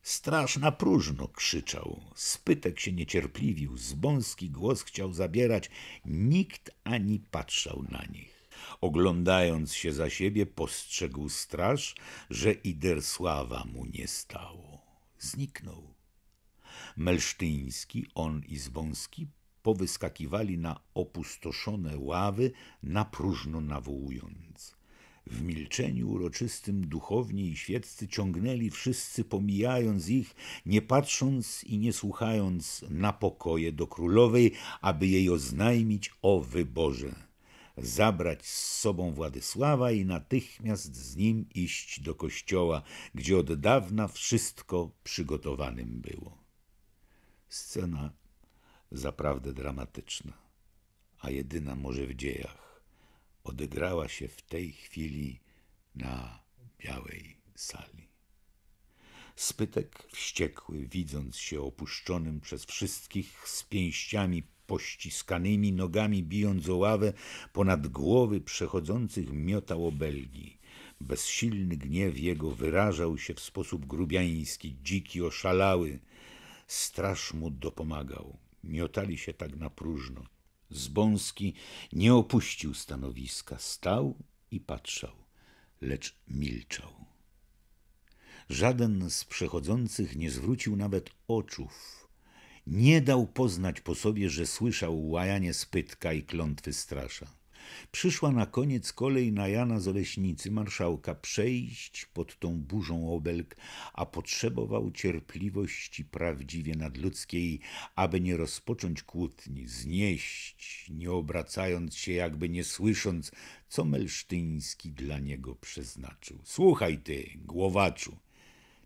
Straż na próżno krzyczał, spytek się niecierpliwił, zbąski głos chciał zabierać, nikt ani patrzał na nich. Oglądając się za siebie, postrzegł straż, że Idersława mu nie stało. Zniknął. Melsztyński, on i Zbąski powyskakiwali na opustoszone ławy, na próżno nawołując. W milczeniu uroczystym duchowni i świeccy ciągnęli wszyscy, pomijając ich, nie patrząc i nie słuchając na pokoje do królowej, aby jej oznajmić o wyborze. Zabrać z sobą Władysława i natychmiast z nim iść do kościoła, gdzie od dawna wszystko przygotowanym było. Scena zaprawdę dramatyczna, a jedyna może w dziejach odegrała się w tej chwili na białej sali. Spytek wściekły, widząc się opuszczonym przez wszystkich z pięściami pościskanymi, nogami bijąc o ławę, ponad głowy przechodzących miotał obelgi. Bezsilny gniew jego wyrażał się w sposób grubiański, dziki, oszalały. Straż mu dopomagał. Miotali się tak na próżno. Zbąski nie opuścił stanowiska, stał i patrzał, lecz milczał. Żaden z przechodzących nie zwrócił nawet oczów. Nie dał poznać po sobie, że słyszał łajanie spytka i klątwy strasza przyszła na koniec kolej na Jana z Oleśnicy, marszałka, przejść pod tą burzą obelg, a potrzebował cierpliwości prawdziwie nadludzkiej, aby nie rozpocząć kłótni, znieść, nie obracając się, jakby nie słysząc, co Melsztyński dla niego przeznaczył. Słuchaj ty, głowaczu,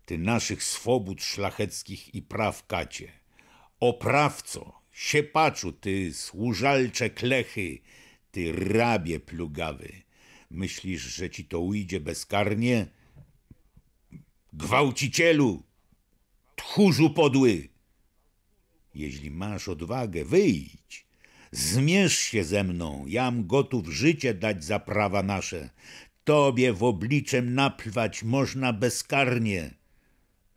ty naszych swobód szlacheckich i praw kacie, oprawco, siepaczu, ty służalcze klechy, ty rabie plugawy, myślisz, że ci to ujdzie bezkarnie? Gwałcicielu, tchórzu podły! Jeśli masz odwagę, wyjdź. Zmierz się ze mną, jam gotów życie dać za prawa nasze. Tobie w obliczem napływać można bezkarnie.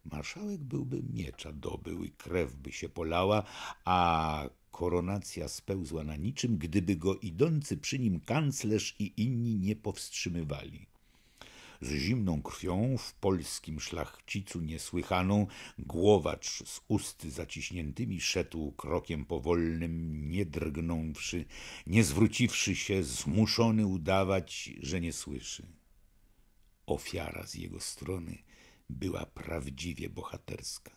Marszałek byłby miecza dobył i krew by się polała, a koronacja spełzła na niczym, gdyby go idący przy nim kanclerz i inni nie powstrzymywali. Z zimną krwią w polskim szlachcicu niesłychaną, głowacz z ust zaciśniętymi szedł krokiem powolnym, nie drgnąwszy, nie zwróciwszy się, zmuszony udawać, że nie słyszy. Ofiara z jego strony była prawdziwie bohaterska.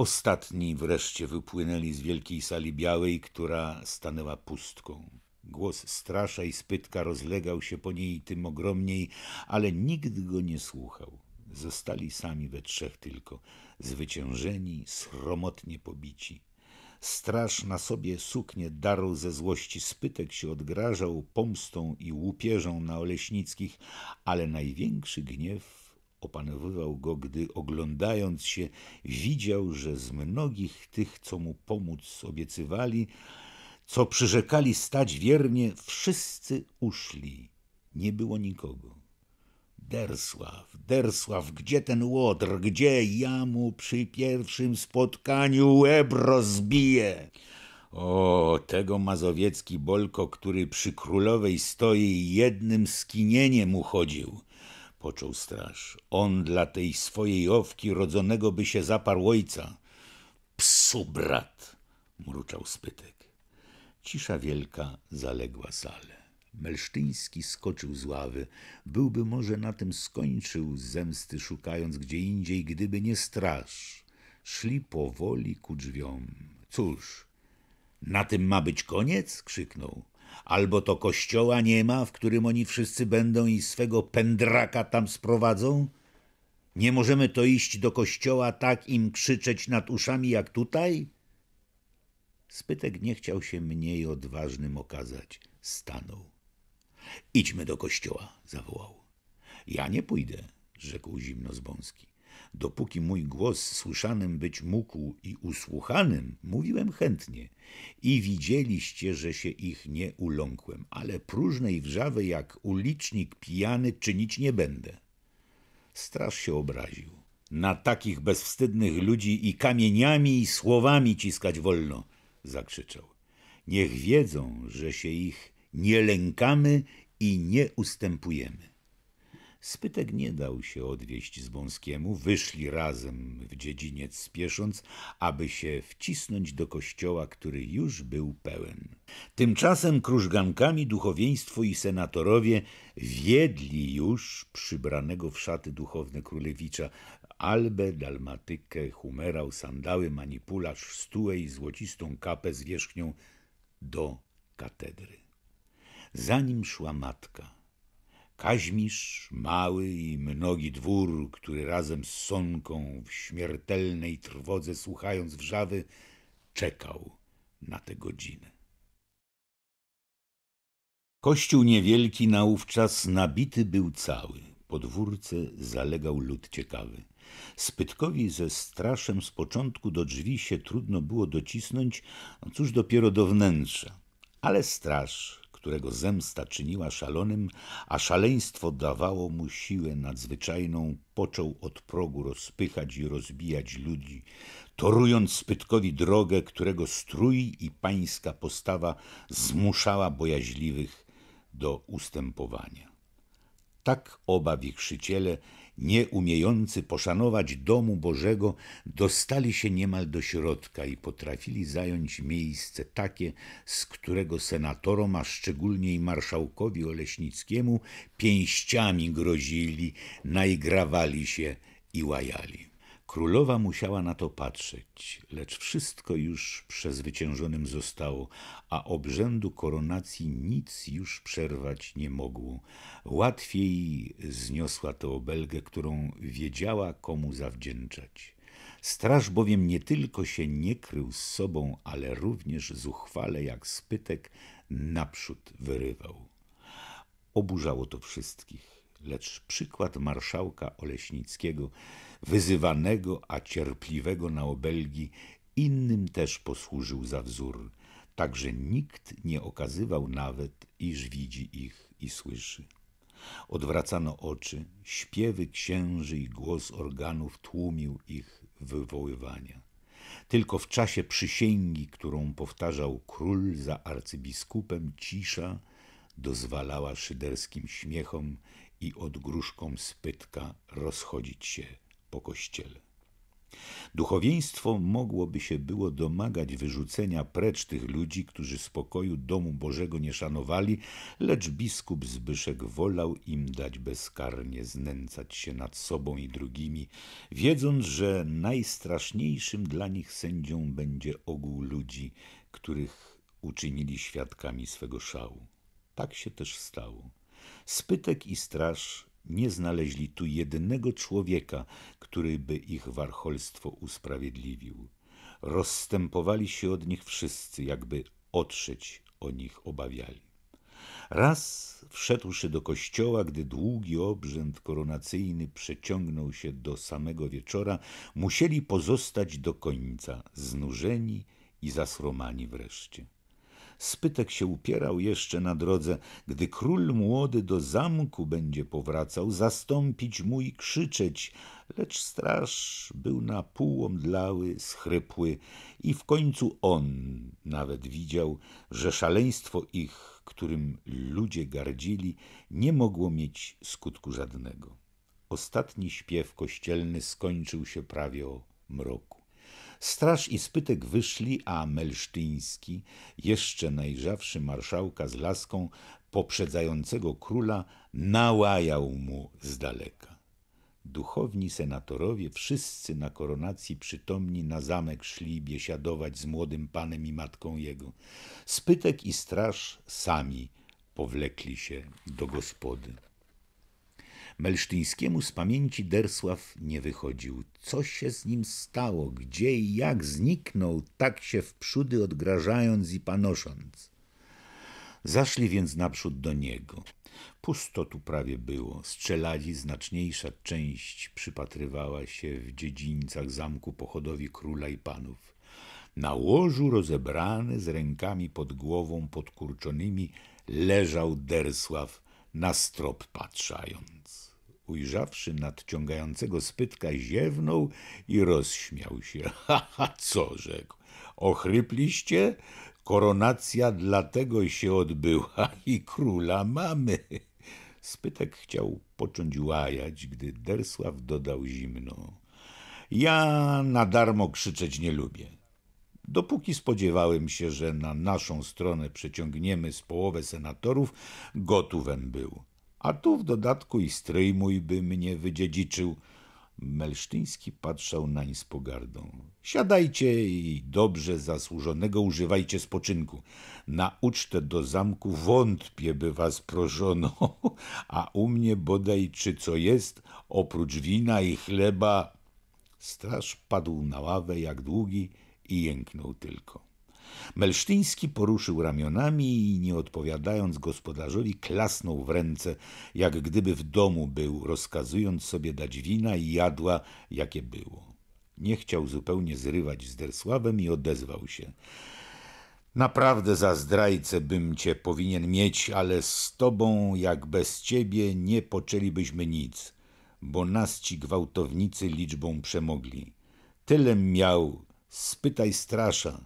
Ostatni wreszcie wypłynęli z wielkiej sali białej, która stanęła pustką. Głos strasza i spytka rozlegał się po niej tym ogromniej, ale nikt go nie słuchał. Zostali sami we trzech tylko, zwyciężeni, schromotnie pobici. Straż na sobie suknię darł ze złości, spytek się odgrażał pomstą i łupieżą na Oleśnickich, ale największy gniew Opanowywał go, gdy oglądając się, widział, że z mnogich tych, co mu pomóc obiecywali, co przyrzekali stać wiernie, wszyscy uszli. Nie było nikogo. Dersław, Dersław, gdzie ten łotr, gdzie ja mu przy pierwszym spotkaniu łeb rozbiję? O, tego mazowiecki Bolko, który przy królowej stoi, jednym skinieniem uchodził począł straż. On dla tej swojej owki rodzonego by się zaparł ojca. Psu brat, mruczał spytek. Cisza wielka zaległa salę. Melsztyński skoczył z ławy. Byłby może na tym skończył zemsty, szukając gdzie indziej, gdyby nie straż. Szli powoli ku drzwiom. Cóż, na tym ma być koniec? krzyknął albo to kościoła nie ma, w którym oni wszyscy będą i swego pędraka tam sprowadzą? Nie możemy to iść do kościoła tak im krzyczeć nad uszami jak tutaj? Spytek nie chciał się mniej odważnym okazać. Stanął. Idźmy do kościoła, zawołał. Ja nie pójdę, rzekł zimno Zbąski. Dopóki mój głos słyszanym być mógł i usłuchanym, mówiłem chętnie. I widzieliście, że się ich nie uląkłem, ale próżnej wrzawy jak ulicznik pijany czynić nie będę. Straż się obraził. Na takich bezwstydnych ludzi i kamieniami i słowami ciskać wolno, zakrzyczał. Niech wiedzą, że się ich nie lękamy i nie ustępujemy. Spytek nie dał się odwieść z Bąskiemu, wyszli razem w dziedziniec spiesząc, aby się wcisnąć do kościoła, który już był pełen. Tymczasem krużgankami duchowieństwo i senatorowie wiedli już przybranego w szaty duchowne królewicza, albę, dalmatykę, humerał, sandały, manipularz, stułę i złocistą kapę z wierzchnią do katedry. zanim szła matka – Kaźmisz, mały i mnogi dwór, który razem z Sonką w śmiertelnej trwodze słuchając wrzawy, czekał na tę godzinę. Kościół niewielki naówczas nabity był cały. Podwórce zalegał lud ciekawy. Spytkowi ze straszem z początku do drzwi się trudno było docisnąć, no cóż dopiero do wnętrza. Ale straż którego zemsta czyniła szalonym, a szaleństwo dawało mu siłę nadzwyczajną, począł od progu rozpychać i rozbijać ludzi, torując spytkowi drogę, którego strój i pańska postawa zmuszała bojaźliwych do ustępowania. Tak oba wichrzyciele nie umiejący poszanować domu Bożego, dostali się niemal do środka i potrafili zająć miejsce takie, z którego senatorom, a szczególnie i marszałkowi Oleśnickiemu, pięściami grozili, naigrawali się i łajali. Królowa musiała na to patrzeć, lecz wszystko już przezwyciężonym zostało, a obrzędu koronacji nic już przerwać nie mogło. Łatwiej zniosła tę obelgę, którą wiedziała komu zawdzięczać. Straż bowiem nie tylko się nie krył z sobą, ale również zuchwale jak spytek naprzód wyrywał. Oburzało to wszystkich lecz przykład marszałka Oleśnickiego, wyzywanego, a cierpliwego na obelgi, innym też posłużył za wzór, tak że nikt nie okazywał nawet, iż widzi ich i słyszy. Odwracano oczy, śpiewy księży i głos organów tłumił ich wywoływania. Tylko w czasie przysięgi, którą powtarzał król za arcybiskupem, cisza dozwalała szyderskim śmiechom i odgróżką spytka rozchodzić się po kościele. Duchowieństwo mogłoby się było domagać wyrzucenia precz tych ludzi, którzy spokoju domu Bożego nie szanowali, lecz biskup Zbyszek wolał im dać bezkarnie znęcać się nad sobą i drugimi, wiedząc, że najstraszniejszym dla nich sędzią będzie ogół ludzi, których uczynili świadkami swego szału. Tak się też stało. Spytek i straż nie znaleźli tu jednego człowieka, który by ich warcholstwo usprawiedliwił. Rozstępowali się od nich wszyscy, jakby otrzeć o nich obawiali. Raz wszedłszy do kościoła, gdy długi obrzęd koronacyjny przeciągnął się do samego wieczora, musieli pozostać do końca, znużeni i zasromani wreszcie. Spytek się upierał jeszcze na drodze, gdy król młody do zamku będzie powracał, zastąpić mu i krzyczeć, lecz straż był na pół omdlały, schrypły i w końcu on nawet widział, że szaleństwo ich, którym ludzie gardzili, nie mogło mieć skutku żadnego. Ostatni śpiew kościelny skończył się prawie o mroku. Straż i spytek wyszli, a Melsztyński, jeszcze najrzawszy marszałka z laską poprzedzającego króla, nałajał mu z daleka. Duchowni senatorowie, wszyscy na koronacji przytomni, na zamek szli biesiadować z młodym panem i matką jego. Spytek i straż sami powlekli się do gospody. Melsztyńskiemu z pamięci Dersław nie wychodził. Co się z nim stało, gdzie i jak zniknął, tak się wprzódy odgrażając i panosząc. Zaszli więc naprzód do niego. Pusto tu prawie było. Strzelali znaczniejsza część przypatrywała się w dziedzińcach zamku pochodowi króla i panów. Na łożu rozebrany, z rękami pod głową podkurczonymi, leżał Dersław, na strop patrzając. Ujrzawszy nadciągającego spytka, ziewnął i rozśmiał się. Ha, ha, co rzekł? Ochrypliście? Koronacja dlatego się odbyła i króla mamy. Spytek chciał począć łajać, gdy Dersław dodał zimno. Ja na darmo krzyczeć nie lubię. Dopóki spodziewałem się, że na naszą stronę przeciągniemy z połowę senatorów, gotówem był a tu w dodatku i stryj mój by mnie wydziedziczył. Melsztyński patrzał nań z pogardą. Siadajcie i dobrze zasłużonego używajcie spoczynku. Na ucztę do zamku wątpię by was proszono, a u mnie bodaj czy co jest, oprócz wina i chleba. Straż padł na ławę jak długi i jęknął tylko. Melsztyński poruszył ramionami i nie odpowiadając gospodarzowi klasnął w ręce, jak gdyby w domu był, rozkazując sobie dać wina i jadła, jakie było. Nie chciał zupełnie zrywać z Dersławem i odezwał się. Naprawdę za zdrajcę bym cię powinien mieć, ale z tobą jak bez ciebie nie poczęlibyśmy nic, bo nas ci gwałtownicy liczbą przemogli. Tyle miał, spytaj strasza,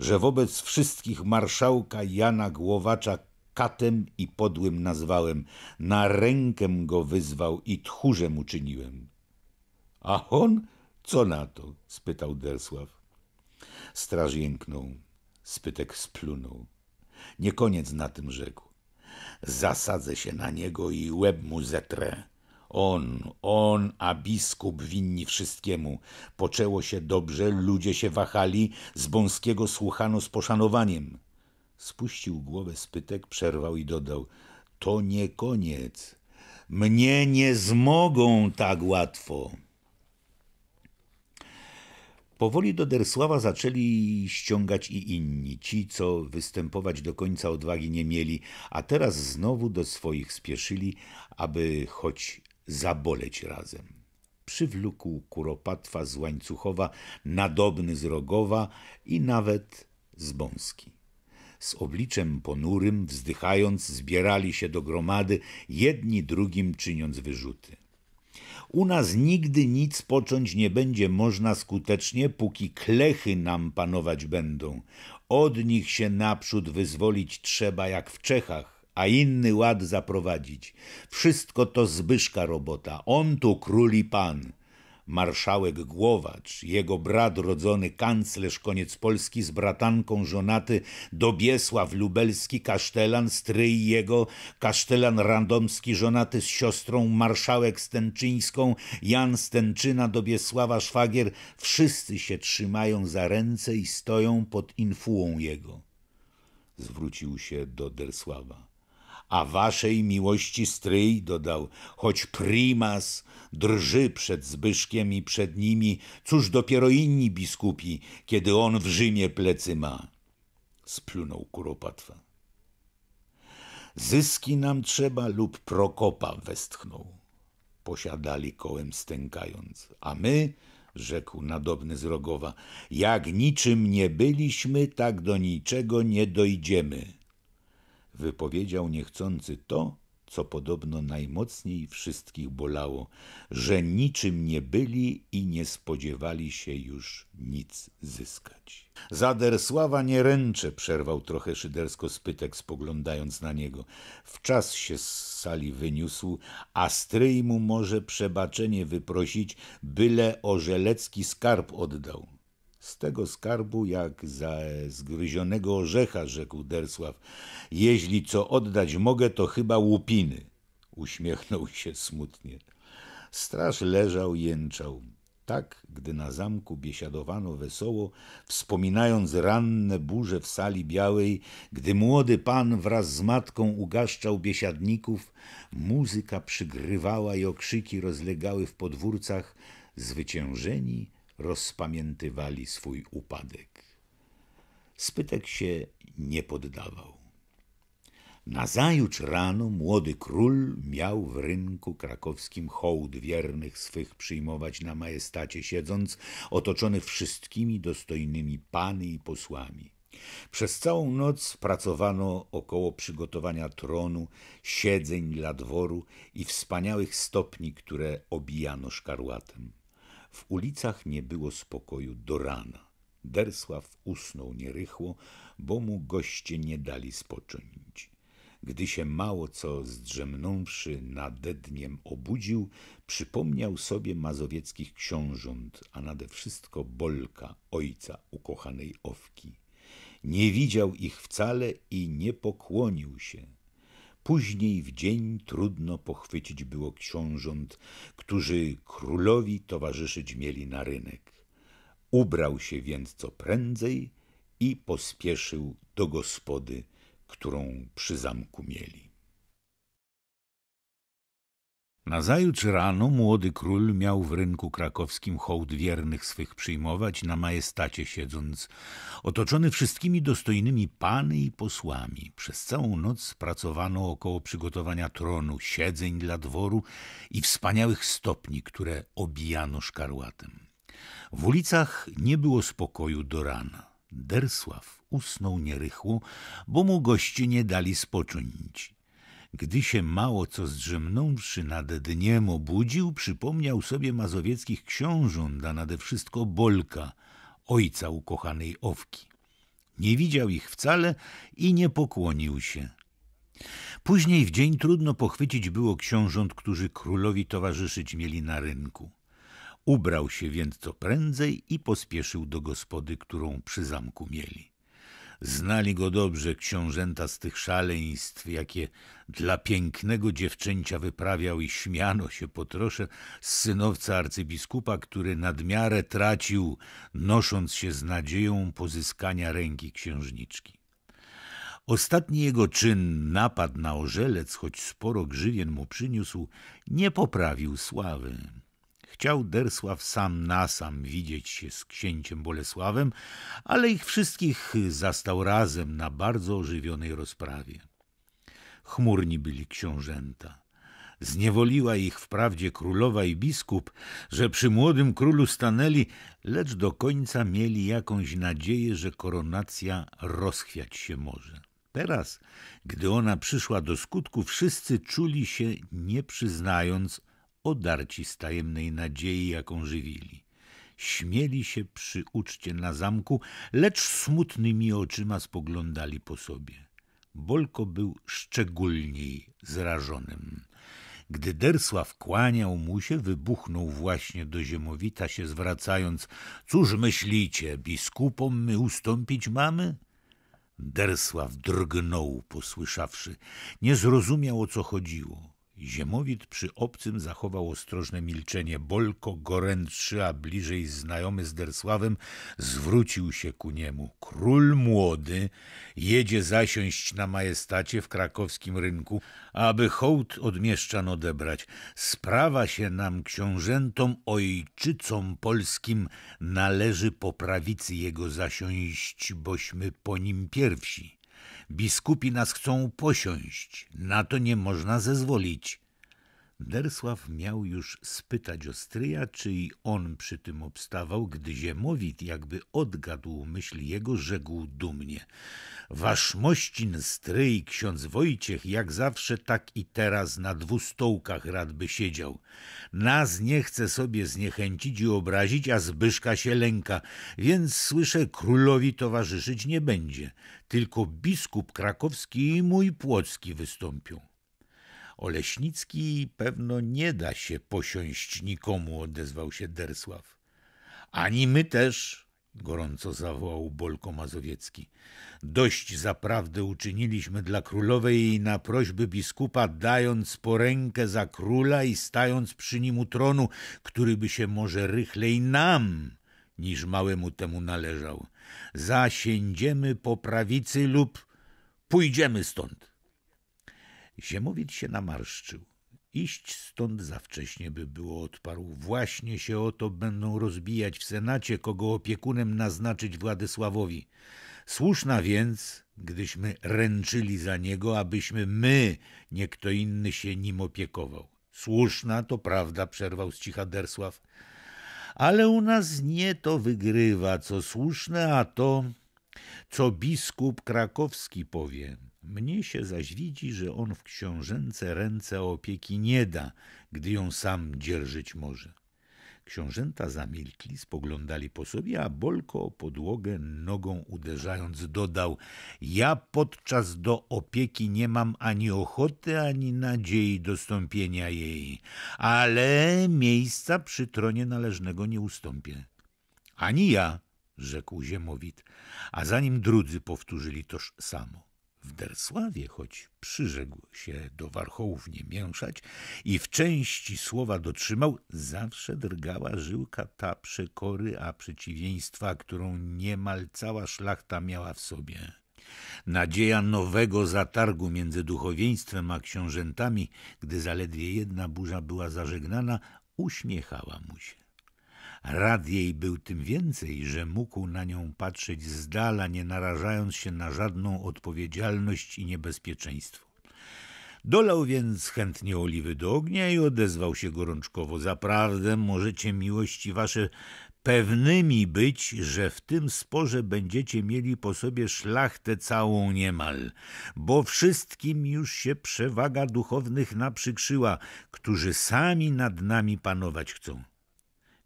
że wobec wszystkich marszałka Jana Głowacza katem i podłym nazwałem, na rękę go wyzwał i tchórzem uczyniłem. A on co na to? spytał Dersław. Straż jęknął, spytek splunął. Nie koniec na tym rzekł. Zasadzę się na niego i łeb mu zetrę on, on, a biskup winni wszystkiemu. Poczęło się dobrze, ludzie się wahali, z Bąskiego słuchano z poszanowaniem. Spuścił głowę spytek, przerwał i dodał. To nie koniec. Mnie nie zmogą tak łatwo. Powoli do Dersława zaczęli ściągać i inni, ci, co występować do końca odwagi nie mieli, a teraz znowu do swoich spieszyli, aby choć zaboleć razem. Przywlókł kuropatwa z łańcuchowa, nadobny z rogowa i nawet z bąski. Z obliczem ponurym, wzdychając, zbierali się do gromady, jedni drugim czyniąc wyrzuty. U nas nigdy nic począć nie będzie można skutecznie, póki klechy nam panować będą. Od nich się naprzód wyzwolić trzeba, jak w Czechach a inny ład zaprowadzić. Wszystko to Zbyszka robota, on tu króli pan. Marszałek Głowacz, jego brat rodzony kanclerz koniec Polski z bratanką żonaty Dobiesław Lubelski, kasztelan, stryj jego, kasztelan randomski żonaty z siostrą marszałek Stęczyńską, Jan Stęczyna, Dobiesława szwagier, wszyscy się trzymają za ręce i stoją pod infułą jego. Zwrócił się do Dersława a waszej miłości stryj, dodał, choć primas drży przed Zbyszkiem i przed nimi, cóż dopiero inni biskupi, kiedy on w Rzymie plecy ma. Splunął Kuropatwa. Zyski nam trzeba lub Prokopa westchnął. Posiadali kołem stękając, a my rzekł nadobny z Rogowa, jak niczym nie byliśmy, tak do niczego nie dojdziemy wypowiedział niechcący to, co podobno najmocniej wszystkich bolało, że niczym nie byli i nie spodziewali się już nic zyskać. Zadersława nie ręczę, przerwał trochę szydersko spytek, spoglądając na niego. Wczas się z sali wyniósł, a stryj mu może przebaczenie wyprosić, byle orzelecki skarb oddał. Z tego skarbu, jak za zgryzionego orzecha, rzekł Dersław. Jeśli co oddać mogę, to chyba łupiny. Uśmiechnął się smutnie. Straż leżał, jęczał. Tak, gdy na zamku biesiadowano wesoło, wspominając ranne burze w sali białej, gdy młody pan wraz z matką ugaszczał biesiadników, muzyka przygrywała i okrzyki rozlegały w podwórcach, zwyciężeni rozpamiętywali swój upadek. Spytek się nie poddawał. Nazajutrz rano młody król miał w rynku krakowskim hołd wiernych swych przyjmować na majestacie siedząc, otoczony wszystkimi dostojnymi pany i posłami. Przez całą noc pracowano około przygotowania tronu, siedzeń dla dworu i wspaniałych stopni, które obijano szkarłatem. W ulicach nie było spokoju do rana. Dersław usnął nierychło, bo mu goście nie dali spocząć. Gdy się mało co zdrzemnąwszy nadedniem obudził, przypomniał sobie mazowieckich książąt, a nade wszystko Bolka, ojca ukochanej Owki. Nie widział ich wcale i nie pokłonił się. Później w dzień trudno pochwycić było książąt, którzy królowi towarzyszyć mieli na rynek. Ubrał się więc co prędzej i pospieszył do gospody, którą przy zamku mieli. Nazajutrz rano młody król miał w rynku krakowskim hołd wiernych swych przyjmować, na majestacie siedząc, otoczony wszystkimi dostojnymi pany i posłami. Przez całą noc pracowano około przygotowania tronu, siedzeń dla dworu i wspaniałych stopni, które obijano szkarłatem. W ulicach nie było spokoju do rana. Dersław usnął nierychło, bo mu goście nie dali spocząć. Gdy się mało co zdrzemnąwszy nad dniem obudził, przypomniał sobie mazowieckich książąt, a nade wszystko Bolka, ojca ukochanej Owki. Nie widział ich wcale i nie pokłonił się. Później w dzień trudno pochwycić było książąt, którzy królowi towarzyszyć mieli na rynku. Ubrał się więc co prędzej i pospieszył do gospody, którą przy zamku mieli. Znali go dobrze książęta z tych szaleństw, jakie dla pięknego dziewczęcia wyprawiał i śmiano się potrosze z synowca arcybiskupa, który nadmiarę tracił, nosząc się z nadzieją pozyskania ręki księżniczki. Ostatni jego czyn, napad na orzelec, choć sporo grzywien mu przyniósł, nie poprawił sławy. Chciał Dersław sam na sam widzieć się z księciem Bolesławem, ale ich wszystkich zastał razem na bardzo ożywionej rozprawie. Chmurni byli książęta. Zniewoliła ich wprawdzie królowa i biskup, że przy młodym królu stanęli, lecz do końca mieli jakąś nadzieję, że koronacja rozchwiać się może. Teraz, gdy ona przyszła do skutku, wszyscy czuli się, nie przyznając, odarci z tajemnej nadziei, jaką żywili. Śmieli się przy uczcie na zamku, lecz smutnymi oczyma spoglądali po sobie. Bolko był szczególniej zrażonym. Gdy Dersław kłaniał mu się, wybuchnął właśnie do ziemowita się zwracając – Cóż myślicie, biskupom my ustąpić mamy? Dersław drgnął, posłyszawszy. Nie zrozumiał, o co chodziło. Ziemowit przy obcym zachował ostrożne milczenie. Bolko gorętszy, a bliżej znajomy z Dersławem, zwrócił się ku niemu. Król młody jedzie zasiąść na majestacie w krakowskim rynku, aby hołd od mieszczan odebrać. Sprawa się nam, książętom ojczycom polskim, należy po prawicy jego zasiąść, bośmy po nim pierwsi. Biskupi nas chcą posiąść, na to nie można zezwolić. Dersław miał już spytać o stryja, czy i on przy tym obstawał, gdy Ziemowit jakby odgadł myśl jego, rzekł dumnie. Wasz mościn stryj, ksiądz Wojciech, jak zawsze tak i teraz na dwustołkach radby siedział. Nas nie chce sobie zniechęcić i obrazić, a Zbyszka się lęka, więc słyszę, królowi towarzyszyć nie będzie. Tylko biskup krakowski i mój płocki wystąpią. Oleśnicki pewno nie da się posiąść nikomu, odezwał się Dersław. Ani my też, gorąco zawołał Bolko Mazowiecki. Dość zaprawdę uczyniliśmy dla królowej na prośby biskupa, dając porękę za króla i stając przy nim u tronu, który by się może rychlej nam niż małemu temu należał. Zasiędziemy po prawicy lub pójdziemy stąd. Ziemowiec się namarszczył. Iść stąd za wcześnie by było, odparł. Właśnie się o to będą rozbijać w Senacie, kogo opiekunem naznaczyć Władysławowi. Słuszna więc, gdyśmy ręczyli za niego, abyśmy my, nie kto inny się nim opiekował. Słuszna, to prawda, przerwał z cicha Dersław. Ale u nas nie to wygrywa, co słuszne, a to, co biskup krakowski powie. Mnie się zaś widzi, że on w książęce ręce opieki nie da, gdy ją sam dzierżyć może. Książęta zamilkli, spoglądali po sobie, a Bolko o podłogę nogą uderzając dodał – ja podczas do opieki nie mam ani ochoty, ani nadziei dostąpienia jej, ale miejsca przy tronie należnego nie ustąpię. – Ani ja – rzekł ziemowit, a zanim drudzy powtórzyli toż samo. W Dersławie, choć przyrzekł się do warchołów nie mięszać i w części słowa dotrzymał, zawsze drgała żyłka ta przekory, a przeciwieństwa, którą niemal cała szlachta miała w sobie. Nadzieja nowego zatargu między duchowieństwem a książętami, gdy zaledwie jedna burza była zażegnana, uśmiechała mu się. Rad jej był tym więcej, że mógł na nią patrzeć z dala, nie narażając się na żadną odpowiedzialność i niebezpieczeństwo. Dolał więc chętnie oliwy do ognia i odezwał się gorączkowo. Zaprawdę możecie miłości wasze pewnymi być, że w tym sporze będziecie mieli po sobie szlachtę całą niemal, bo wszystkim już się przewaga duchownych naprzykrzyła, którzy sami nad nami panować chcą.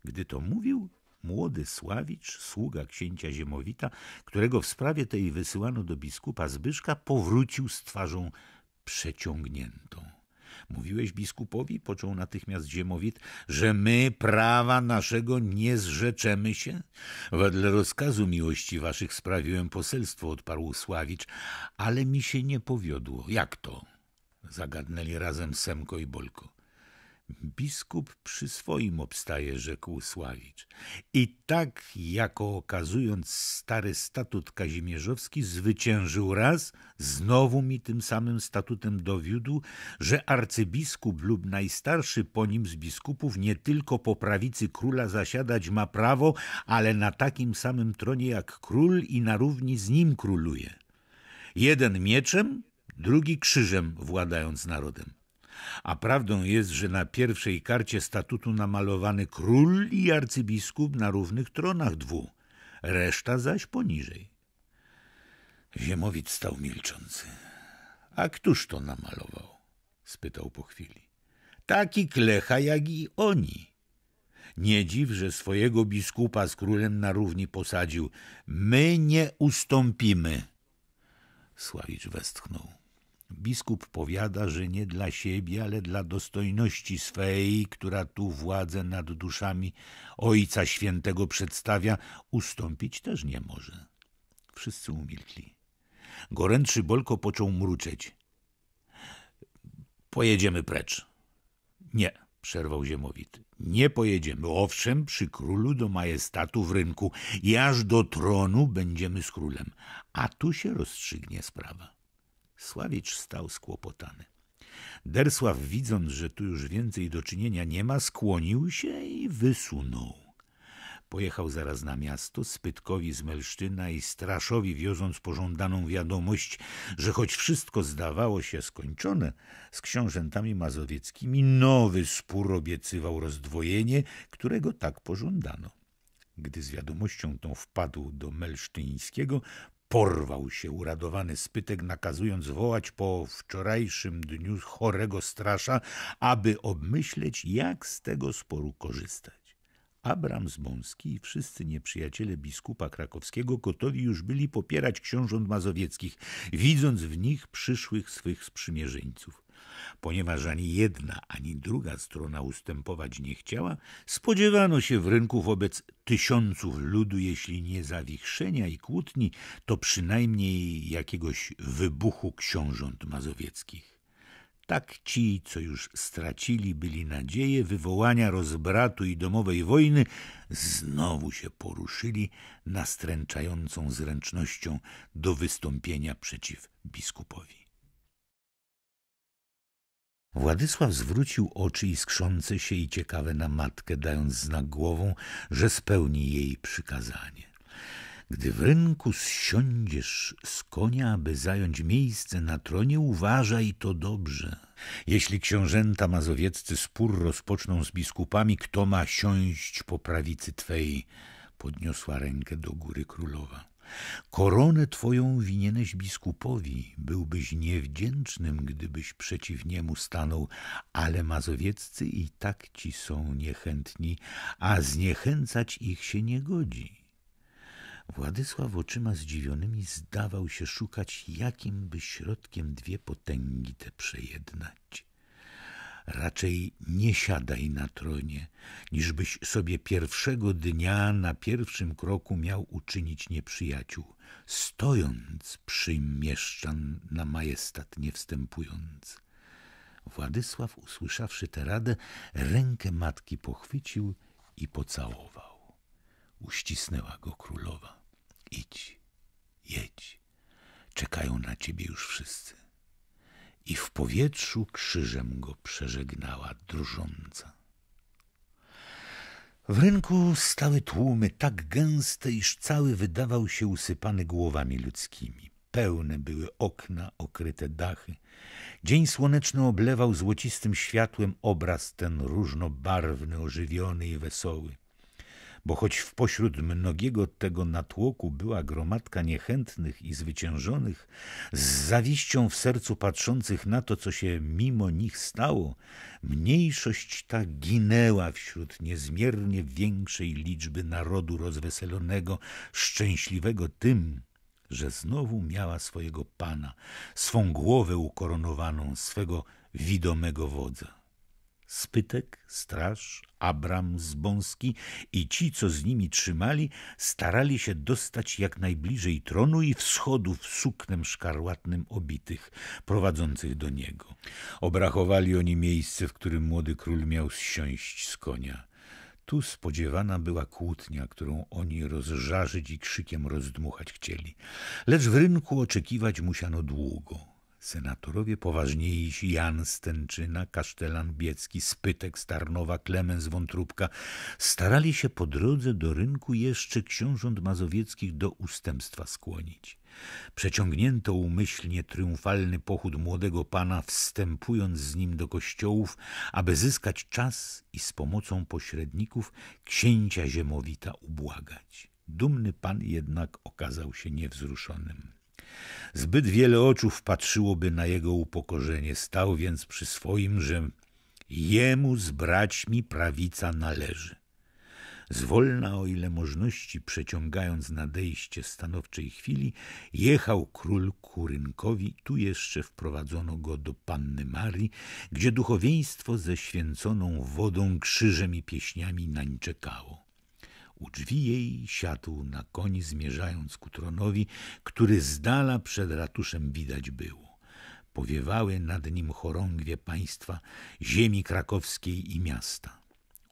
Gdy to mówił, młody Sławicz, sługa księcia Ziemowita, którego w sprawie tej wysyłano do biskupa Zbyszka, powrócił z twarzą przeciągniętą. Mówiłeś biskupowi, począł natychmiast Ziemowit, że my prawa naszego nie zrzeczemy się? Wedle rozkazu miłości waszych sprawiłem poselstwo, odparł Sławicz, ale mi się nie powiodło. Jak to? Zagadnęli razem Semko i Bolko. Biskup przy swoim obstaje, rzekł Sławicz. I tak, jako okazując stary statut kazimierzowski, zwyciężył raz, znowu mi tym samym statutem dowiódł, że arcybiskup lub najstarszy po nim z biskupów nie tylko po prawicy króla zasiadać ma prawo, ale na takim samym tronie jak król i na równi z nim króluje. Jeden mieczem, drugi krzyżem władając narodem. A prawdą jest, że na pierwszej karcie statutu namalowany król i arcybiskup na równych tronach dwu, reszta zaś poniżej. Ziemowit stał milczący. A któż to namalował? spytał po chwili. Taki klecha jak i oni. Nie dziw, że swojego biskupa z królem na równi posadził. My nie ustąpimy. Sławicz westchnął. Biskup powiada, że nie dla siebie, ale dla dostojności swej, która tu władzę nad duszami Ojca Świętego przedstawia, ustąpić też nie może. Wszyscy umilkli. Gorętszy Bolko począł mruczeć. Pojedziemy precz. Nie, przerwał Ziemowit. Nie pojedziemy. Owszem, przy królu do majestatu w rynku i aż do tronu będziemy z królem. A tu się rozstrzygnie sprawa. Sławicz stał skłopotany. Dersław, widząc, że tu już więcej do czynienia nie ma, skłonił się i wysunął. Pojechał zaraz na miasto, Spytkowi z Melsztyna i Straszowi wioząc pożądaną wiadomość, że choć wszystko zdawało się skończone, z książętami mazowieckimi nowy spór obiecywał rozdwojenie, którego tak pożądano. Gdy z wiadomością tą wpadł do Melsztyńskiego, Porwał się uradowany spytek, nakazując wołać po wczorajszym dniu chorego strasza, aby obmyśleć, jak z tego sporu korzystać. Abram Zbąski i wszyscy nieprzyjaciele biskupa krakowskiego gotowi już byli popierać książąt mazowieckich, widząc w nich przyszłych swych sprzymierzeńców. Ponieważ ani jedna, ani druga strona ustępować nie chciała, spodziewano się w rynku wobec tysiąców ludu, jeśli nie zawichrzenia i kłótni, to przynajmniej jakiegoś wybuchu książąt mazowieckich. Tak ci, co już stracili byli nadzieję wywołania rozbratu i domowej wojny, znowu się poruszyli nastręczającą zręcznością do wystąpienia przeciw biskupowi. Władysław zwrócił oczy iskrzące się i ciekawe na matkę, dając znak głową, że spełni jej przykazanie. Gdy w rynku zsiądziesz z konia, aby zająć miejsce na tronie, uważaj to dobrze. Jeśli książęta mazowieccy spór rozpoczną z biskupami, kto ma siąść po prawicy twej? Podniosła rękę do góry królowa. Koronę twoją winieneś biskupowi, byłbyś niewdzięcznym, gdybyś przeciw niemu stanął, ale mazowieccy i tak ci są niechętni, a zniechęcać ich się nie godzi. Władysław oczyma zdziwionymi zdawał się szukać, jakim by środkiem dwie potęgi te przejednać raczej nie siadaj na tronie, niżbyś sobie pierwszego dnia na pierwszym kroku miał uczynić nieprzyjaciół, stojąc przy mieszczan na majestat nie wstępując. Władysław, usłyszawszy tę radę, rękę matki pochwycił i pocałował. Uścisnęła go królowa. Idź, jedź, czekają na ciebie już wszyscy i w powietrzu krzyżem go przeżegnała drżąca. W rynku stały tłumy tak gęste, iż cały wydawał się usypany głowami ludzkimi. Pełne były okna, okryte dachy. Dzień słoneczny oblewał złocistym światłem obraz ten różnobarwny, ożywiony i wesoły bo choć w pośród mnogiego tego natłoku była gromadka niechętnych i zwyciężonych, z zawiścią w sercu patrzących na to, co się mimo nich stało, mniejszość ta ginęła wśród niezmiernie większej liczby narodu rozweselonego, szczęśliwego tym, że znowu miała swojego pana, swą głowę ukoronowaną, swego widomego wodza. Spytek, Straż, Abram, Zbąski i ci, co z nimi trzymali, starali się dostać jak najbliżej tronu i wschodów suknem szkarłatnym obitych, prowadzących do niego. Obrachowali oni miejsce, w którym młody król miał zsiąść z konia. Tu spodziewana była kłótnia, którą oni rozżarzyć i krzykiem rozdmuchać chcieli. Lecz w rynku oczekiwać musiano długo. Senatorowie poważniejsi Jan Stęczyna, Kasztelan Biecki, Spytek Starnowa, Klemens Wątróbka starali się po drodze do rynku jeszcze książąt mazowieckich do ustępstwa skłonić. Przeciągnięto umyślnie triumfalny pochód młodego pana, wstępując z nim do kościołów, aby zyskać czas i z pomocą pośredników księcia Ziemowita ubłagać. Dumny pan jednak okazał się niewzruszonym. Zbyt wiele oczu wpatrzyłoby na jego upokorzenie. Stał więc przy swoim, że jemu z braćmi prawica należy. Zwolna o ile możności, przeciągając nadejście stanowczej chwili, jechał król kurynkowi. Tu jeszcze wprowadzono go do panny Marii, gdzie duchowieństwo ze święconą wodą, krzyżem i pieśniami nań czekało. U drzwi jej siadł na koni, zmierzając ku tronowi, który z dala przed ratuszem widać było. Powiewały nad nim chorągwie państwa, ziemi krakowskiej i miasta.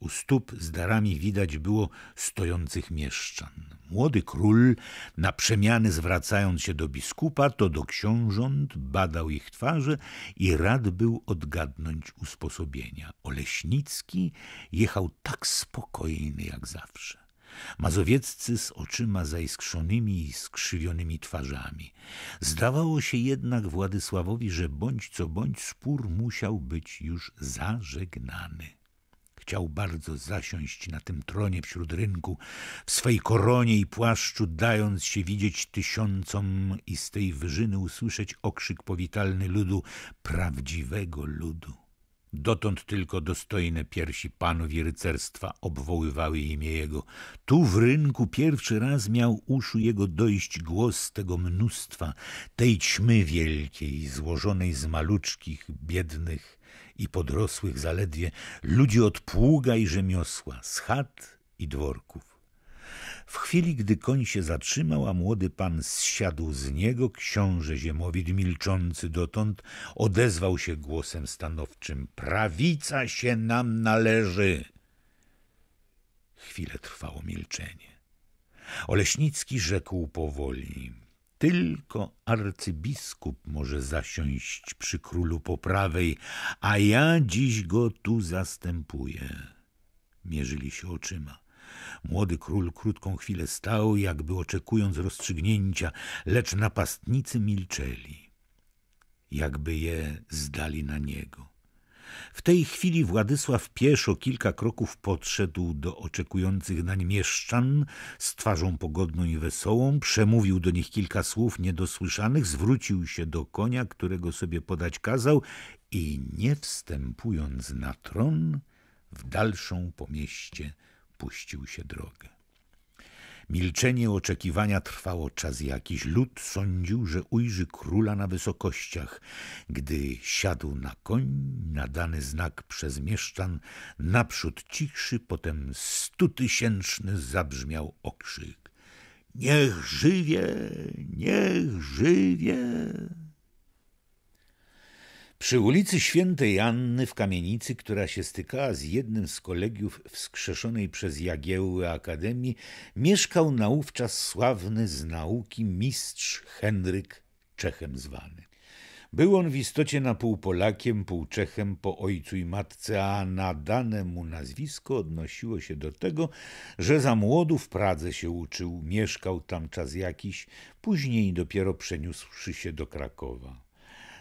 U stóp z darami widać było stojących mieszczan. Młody król, na przemiany zwracając się do biskupa, to do książąt, badał ich twarze i rad był odgadnąć usposobienia. Oleśnicki jechał tak spokojny jak zawsze. Mazowieccy z oczyma zaiskrzonymi i skrzywionymi twarzami. Zdawało się jednak Władysławowi, że bądź co bądź spór musiał być już zażegnany. Chciał bardzo zasiąść na tym tronie wśród rynku, w swej koronie i płaszczu, dając się widzieć tysiącom i z tej wyżyny usłyszeć okrzyk powitalny ludu, prawdziwego ludu. Dotąd tylko dostojne piersi panów i rycerstwa obwoływały imię jego. Tu w rynku pierwszy raz miał uszu jego dojść głos tego mnóstwa, tej ćmy wielkiej, złożonej z maluczkich, biednych i podrosłych zaledwie, ludzi od pługa i rzemiosła, z chat i dworków. W chwili, gdy koń się zatrzymał, a młody pan zsiadł z niego, książę ziemowid milczący dotąd, odezwał się głosem stanowczym. Prawica się nam należy! Chwilę trwało milczenie. Oleśnicki rzekł powoli. Tylko arcybiskup może zasiąść przy królu po prawej, a ja dziś go tu zastępuję. Mierzyli się oczyma. Młody król krótką chwilę stał, jakby oczekując rozstrzygnięcia, lecz napastnicy milczeli, jakby je zdali na niego. W tej chwili Władysław pieszo kilka kroków podszedł do oczekujących nań mieszczan z twarzą pogodną i wesołą, przemówił do nich kilka słów niedosłyszanych, zwrócił się do konia, którego sobie podać kazał i nie wstępując na tron, w dalszą po mieście puścił się drogę. Milczenie oczekiwania trwało czas jakiś. Lud sądził, że ujrzy króla na wysokościach. Gdy siadł na koń, nadany znak przez mieszczan, naprzód cichszy, potem stutysięczny zabrzmiał okrzyk. Niech żywie, niech żywie! Przy ulicy Świętej Anny w kamienicy, która się stykała z jednym z kolegiów wskrzeszonej przez Jagiełły Akademii, mieszkał naówczas sławny z nauki mistrz Henryk Czechem zwany. Był on w istocie na pół Polakiem, pół Czechem po ojcu i matce, a nadane mu nazwisko odnosiło się do tego, że za młodu w Pradze się uczył, mieszkał tam czas jakiś, później dopiero przeniósłszy się do Krakowa.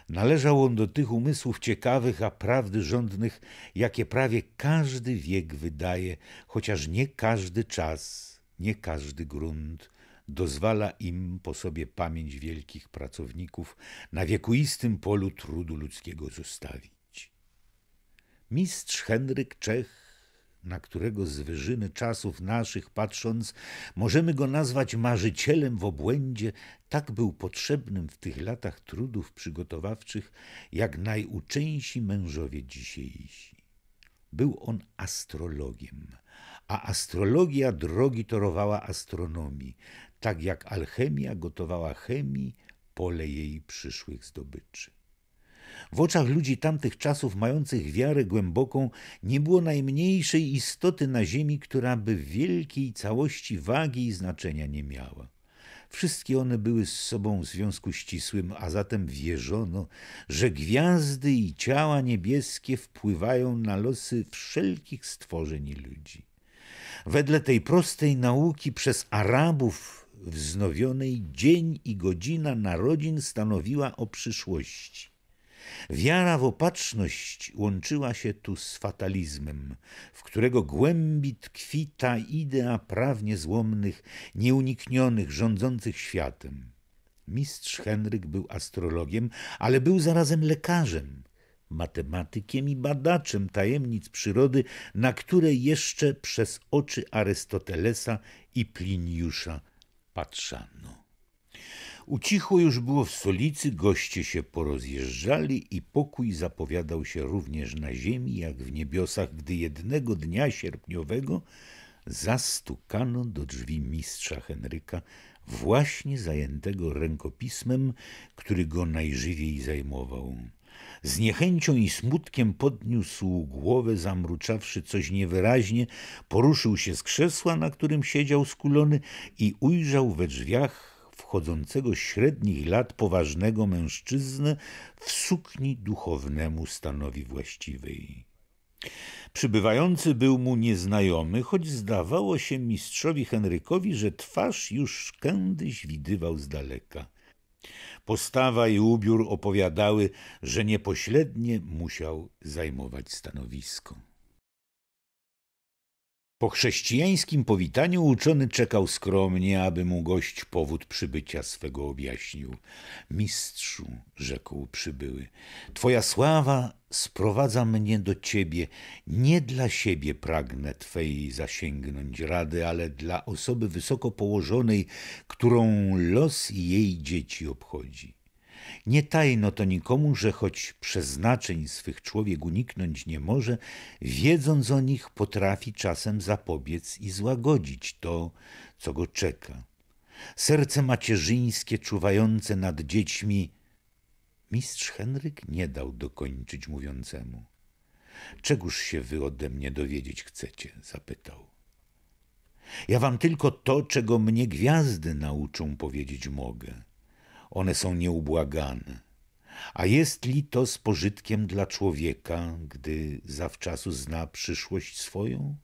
Należał on do tych umysłów ciekawych, a prawdy rządnych, jakie prawie każdy wiek wydaje, chociaż nie każdy czas, nie każdy grunt dozwala im po sobie pamięć wielkich pracowników na wiekuistym polu trudu ludzkiego zostawić. Mistrz Henryk Czech na którego z wyżyny czasów naszych patrząc, możemy go nazwać marzycielem w obłędzie, tak był potrzebnym w tych latach trudów przygotowawczych, jak najuczęsi mężowie dzisiejsi. Był on astrologiem, a astrologia drogi torowała astronomii, tak jak alchemia gotowała chemii pole jej przyszłych zdobyczy. W oczach ludzi tamtych czasów, mających wiarę głęboką, nie było najmniejszej istoty na ziemi, która by wielkiej całości wagi i znaczenia nie miała. Wszystkie one były z sobą w związku ścisłym, a zatem wierzono, że gwiazdy i ciała niebieskie wpływają na losy wszelkich stworzeń i ludzi. Wedle tej prostej nauki przez Arabów wznowionej dzień i godzina narodzin stanowiła o przyszłości. Wiara w opatrzność łączyła się tu z fatalizmem, w którego głębi tkwi ta idea prawnie złomnych, nieuniknionych, rządzących światem. Mistrz Henryk był astrologiem, ale był zarazem lekarzem, matematykiem i badaczem tajemnic przyrody, na które jeszcze przez oczy Arystotelesa i Pliniusza patrzano. Ucichło już było w stolicy, goście się porozjeżdżali i pokój zapowiadał się również na ziemi, jak w niebiosach, gdy jednego dnia sierpniowego zastukano do drzwi mistrza Henryka, właśnie zajętego rękopismem, który go najżywiej zajmował. Z niechęcią i smutkiem podniósł głowę, zamruczawszy coś niewyraźnie, poruszył się z krzesła, na którym siedział skulony i ujrzał we drzwiach wchodzącego średnich lat poważnego mężczyznę w sukni duchownemu stanowi właściwej. Przybywający był mu nieznajomy, choć zdawało się mistrzowi Henrykowi, że twarz już kiedyś widywał z daleka. Postawa i ubiór opowiadały, że niepośrednie musiał zajmować stanowisko. Po chrześcijańskim powitaniu uczony czekał skromnie, aby mu gość powód przybycia swego objaśnił. Mistrzu, rzekł przybyły, twoja sława sprowadza mnie do ciebie. Nie dla siebie pragnę twej zasięgnąć rady, ale dla osoby wysoko położonej, którą los jej dzieci obchodzi. Nie tajno to nikomu, że choć przeznaczeń swych człowiek uniknąć nie może, wiedząc o nich potrafi czasem zapobiec i złagodzić to, co go czeka. Serce macierzyńskie czuwające nad dziećmi mistrz Henryk nie dał dokończyć mówiącemu. Czegóż się wy ode mnie dowiedzieć chcecie? zapytał. Ja wam tylko to, czego mnie gwiazdy nauczą powiedzieć mogę one są nieubłagane. A jest li to z pożytkiem dla człowieka, gdy zawczasu zna przyszłość swoją?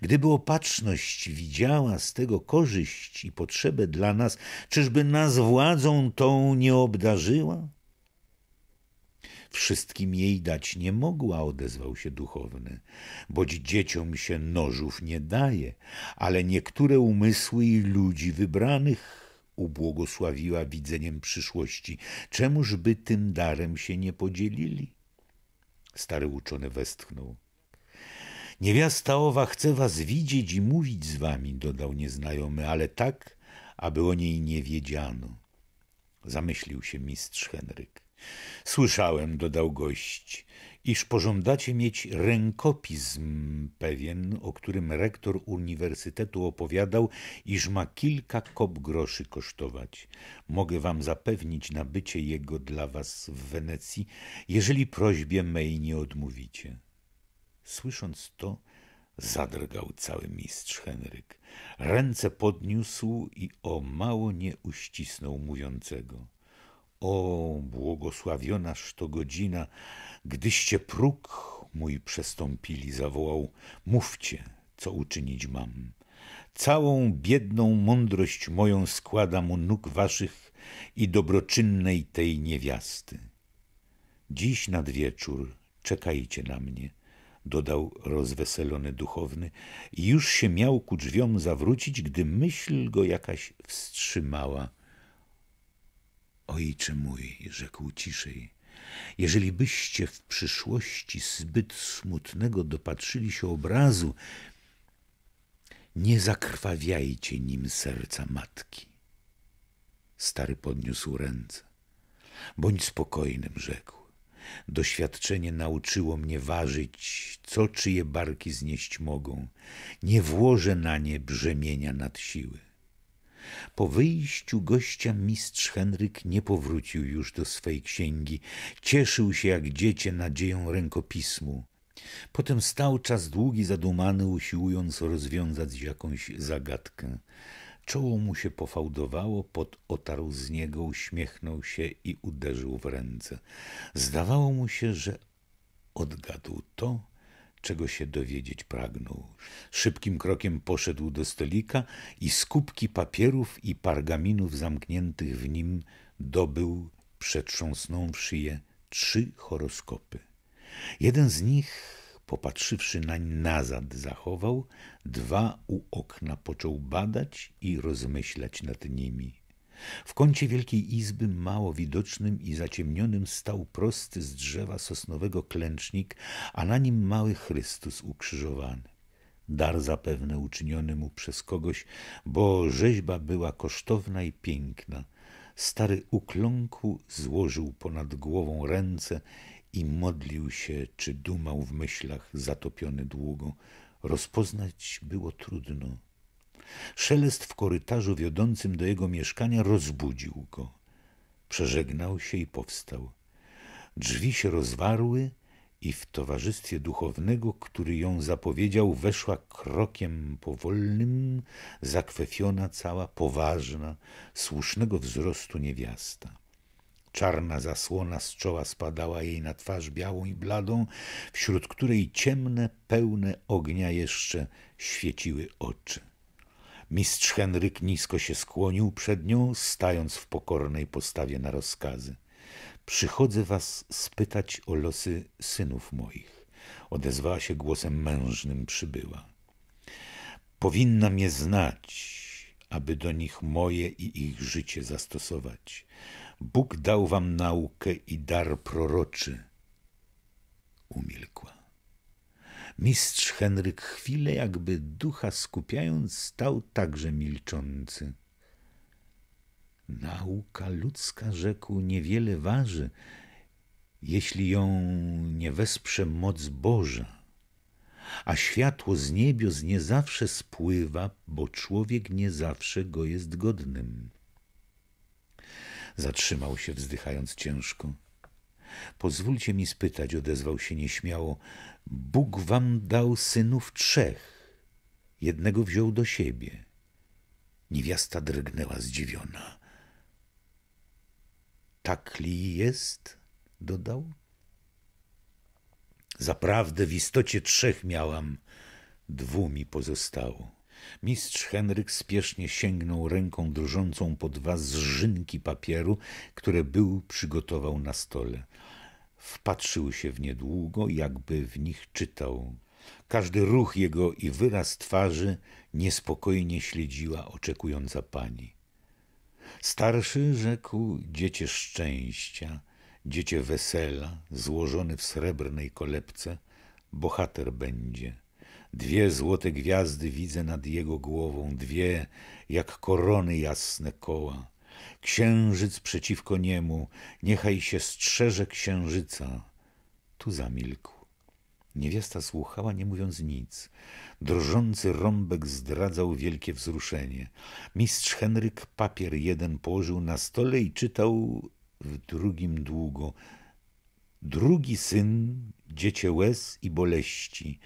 Gdyby opatrzność widziała z tego korzyść i potrzebę dla nas, czyżby nas władzą tą nie obdarzyła? Wszystkim jej dać nie mogła, odezwał się duchowny, boć dzieciom się nożów nie daje, ale niektóre umysły i ludzi wybranych ubłogosławiła widzeniem przyszłości. Czemużby tym darem się nie podzielili? Stary uczony westchnął. Niewiasta owa chce was widzieć i mówić z wami, dodał nieznajomy, ale tak, aby o niej nie wiedziano. Zamyślił się mistrz Henryk. Słyszałem, dodał gość, iż pożądacie mieć rękopism pewien, o którym rektor uniwersytetu opowiadał, iż ma kilka kop groszy kosztować. Mogę wam zapewnić nabycie jego dla was w Wenecji, jeżeli prośbie mej nie odmówicie. Słysząc to, zadrgał cały mistrz Henryk. Ręce podniósł i o mało nie uścisnął mówiącego. O, błogosławionaż to godzina, gdyście próg mój przestąpili, zawołał, mówcie, co uczynić mam. Całą biedną mądrość moją składam u nóg waszych i dobroczynnej tej niewiasty. Dziś nad wieczór czekajcie na mnie, dodał rozweselony duchowny i już się miał ku drzwiom zawrócić, gdy myśl go jakaś wstrzymała – Ojcze mój, rzekł ciszej, jeżeli byście w przyszłości zbyt smutnego dopatrzyli się obrazu, nie zakrwawiajcie nim serca matki. Stary podniósł ręce. Bądź spokojnym, rzekł. Doświadczenie nauczyło mnie ważyć, co czyje barki znieść mogą. Nie włożę na nie brzemienia nad siły. Po wyjściu gościa mistrz Henryk nie powrócił już do swej księgi. Cieszył się jak dziecię nadzieją rękopismu. Potem stał czas długi zadumany, usiłując rozwiązać jakąś zagadkę. Czoło mu się pofałdowało, pot otarł z niego, uśmiechnął się i uderzył w ręce. Zdawało mu się, że odgadł to, czego się dowiedzieć pragnął. Szybkim krokiem poszedł do stolika i z kubki papierów i pargaminów zamkniętych w nim dobył, przetrząsnąwszy je, trzy horoskopy. Jeden z nich, popatrzywszy nań nazad, zachował, dwa u okna począł badać i rozmyślać nad nimi. W kącie wielkiej izby, mało widocznym i zaciemnionym, stał prosty z drzewa sosnowego klęcznik, a na nim mały Chrystus ukrzyżowany. Dar zapewne uczyniony mu przez kogoś, bo rzeźba była kosztowna i piękna. Stary ukląkł, złożył ponad głową ręce i modlił się, czy dumał w myślach zatopiony długo. Rozpoznać było trudno. Szelest w korytarzu wiodącym do jego mieszkania rozbudził go. Przeżegnał się i powstał. Drzwi się rozwarły i w towarzystwie duchownego, który ją zapowiedział, weszła krokiem powolnym, zakwefiona cała, poważna, słusznego wzrostu niewiasta. Czarna zasłona z czoła spadała jej na twarz białą i bladą, wśród której ciemne, pełne ognia jeszcze świeciły oczy. Mistrz Henryk nisko się skłonił przed nią, stając w pokornej postawie na rozkazy. Przychodzę was spytać o losy synów moich, odezwała się głosem mężnym przybyła. Powinna mnie znać, aby do nich moje i ich życie zastosować. Bóg dał wam naukę i dar proroczy. Umilkła. Mistrz Henryk chwilę jakby ducha skupiając stał także milczący. Nauka ludzka, rzekł, niewiele waży, jeśli ją nie wesprze moc Boża. A światło z niebios nie zawsze spływa, bo człowiek nie zawsze go jest godnym. Zatrzymał się, wzdychając ciężko. Pozwólcie mi spytać, odezwał się nieśmiało. Bóg wam dał synów trzech. Jednego wziął do siebie. Niewiasta drgnęła zdziwiona. Tak li jest? dodał. Zaprawdę w istocie trzech miałam, dwu mi pozostało. Mistrz Henryk spiesznie sięgnął ręką drżącą po dwa zrzynki papieru, które był przygotował na stole. Wpatrzył się w nie długo, jakby w nich czytał. Każdy ruch jego i wyraz twarzy niespokojnie śledziła oczekująca pani. Starszy rzekł dziecię szczęścia, dziecię wesela, złożony w srebrnej kolebce, bohater będzie – Dwie złote gwiazdy widzę nad jego głową, dwie jak korony jasne koła. Księżyc przeciwko niemu, niechaj się strzeże księżyca. Tu zamilkł. Niewiasta słuchała, nie mówiąc nic. Drżący rąbek zdradzał wielkie wzruszenie. Mistrz Henryk papier jeden położył na stole i czytał w drugim długo drugi syn, dziecię łez i boleści.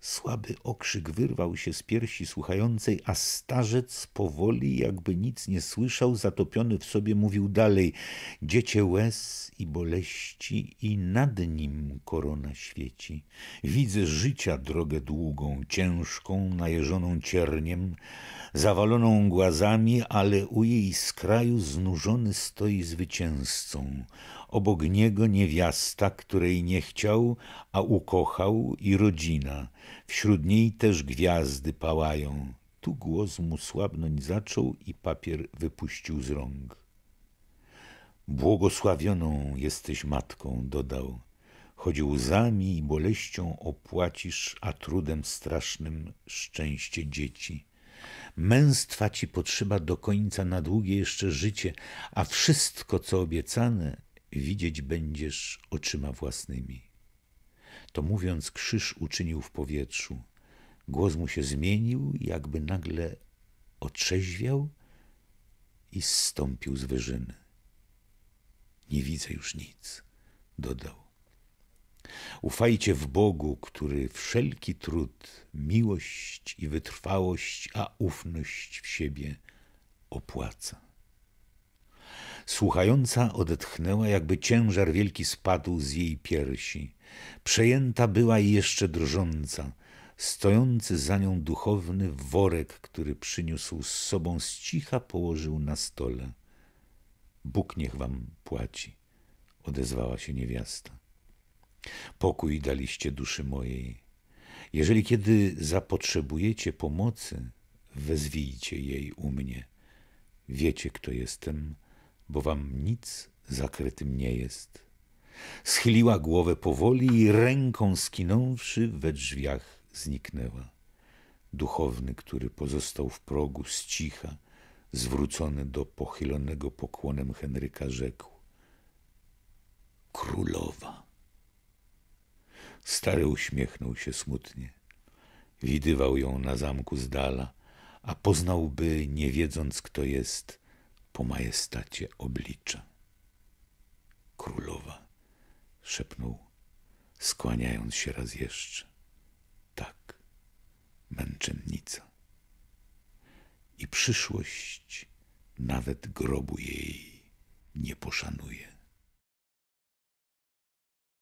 Słaby okrzyk wyrwał się z piersi słuchającej, a starzec powoli, jakby nic nie słyszał, zatopiony w sobie, mówił dalej: Dziecię łez i boleści, i nad nim korona świeci. Widzę życia drogę długą, ciężką, najeżoną cierniem, zawaloną głazami, ale u jej skraju znużony stoi zwycięzcą obok niego niewiasta, której nie chciał, a ukochał i rodzina. Wśród niej też gwiazdy pałają. Tu głos mu słabnąć zaczął i papier wypuścił z rąk. Błogosławioną jesteś matką, dodał, choć łzami i boleścią opłacisz, a trudem strasznym szczęście dzieci. Męstwa ci potrzeba do końca na długie jeszcze życie, a wszystko, co obiecane, widzieć będziesz oczyma własnymi. To mówiąc, krzyż uczynił w powietrzu. Głos mu się zmienił, jakby nagle otrzeźwiał i zstąpił z wyżyny. Nie widzę już nic, dodał. Ufajcie w Bogu, który wszelki trud, miłość i wytrwałość, a ufność w siebie opłaca. Słuchająca odetchnęła, jakby ciężar wielki spadł z jej piersi. Przejęta była i jeszcze drżąca. Stojący za nią duchowny worek, który przyniósł z sobą z cicha, położył na stole. Bóg niech wam płaci, odezwała się niewiasta. Pokój daliście duszy mojej. Jeżeli kiedy zapotrzebujecie pomocy, wezwijcie jej u mnie. Wiecie, kto jestem bo wam nic zakrytym nie jest. Schyliła głowę powoli i ręką skinąwszy we drzwiach zniknęła. Duchowny, który pozostał w progu z cicha, zwrócony do pochylonego pokłonem Henryka, rzekł: Królowa. Stary uśmiechnął się smutnie. Widywał ją na zamku z dala, a poznałby, nie wiedząc kto jest, po majestacie oblicza. Królowa, szepnął, skłaniając się raz jeszcze. Tak, męczennica. I przyszłość nawet grobu jej nie poszanuje.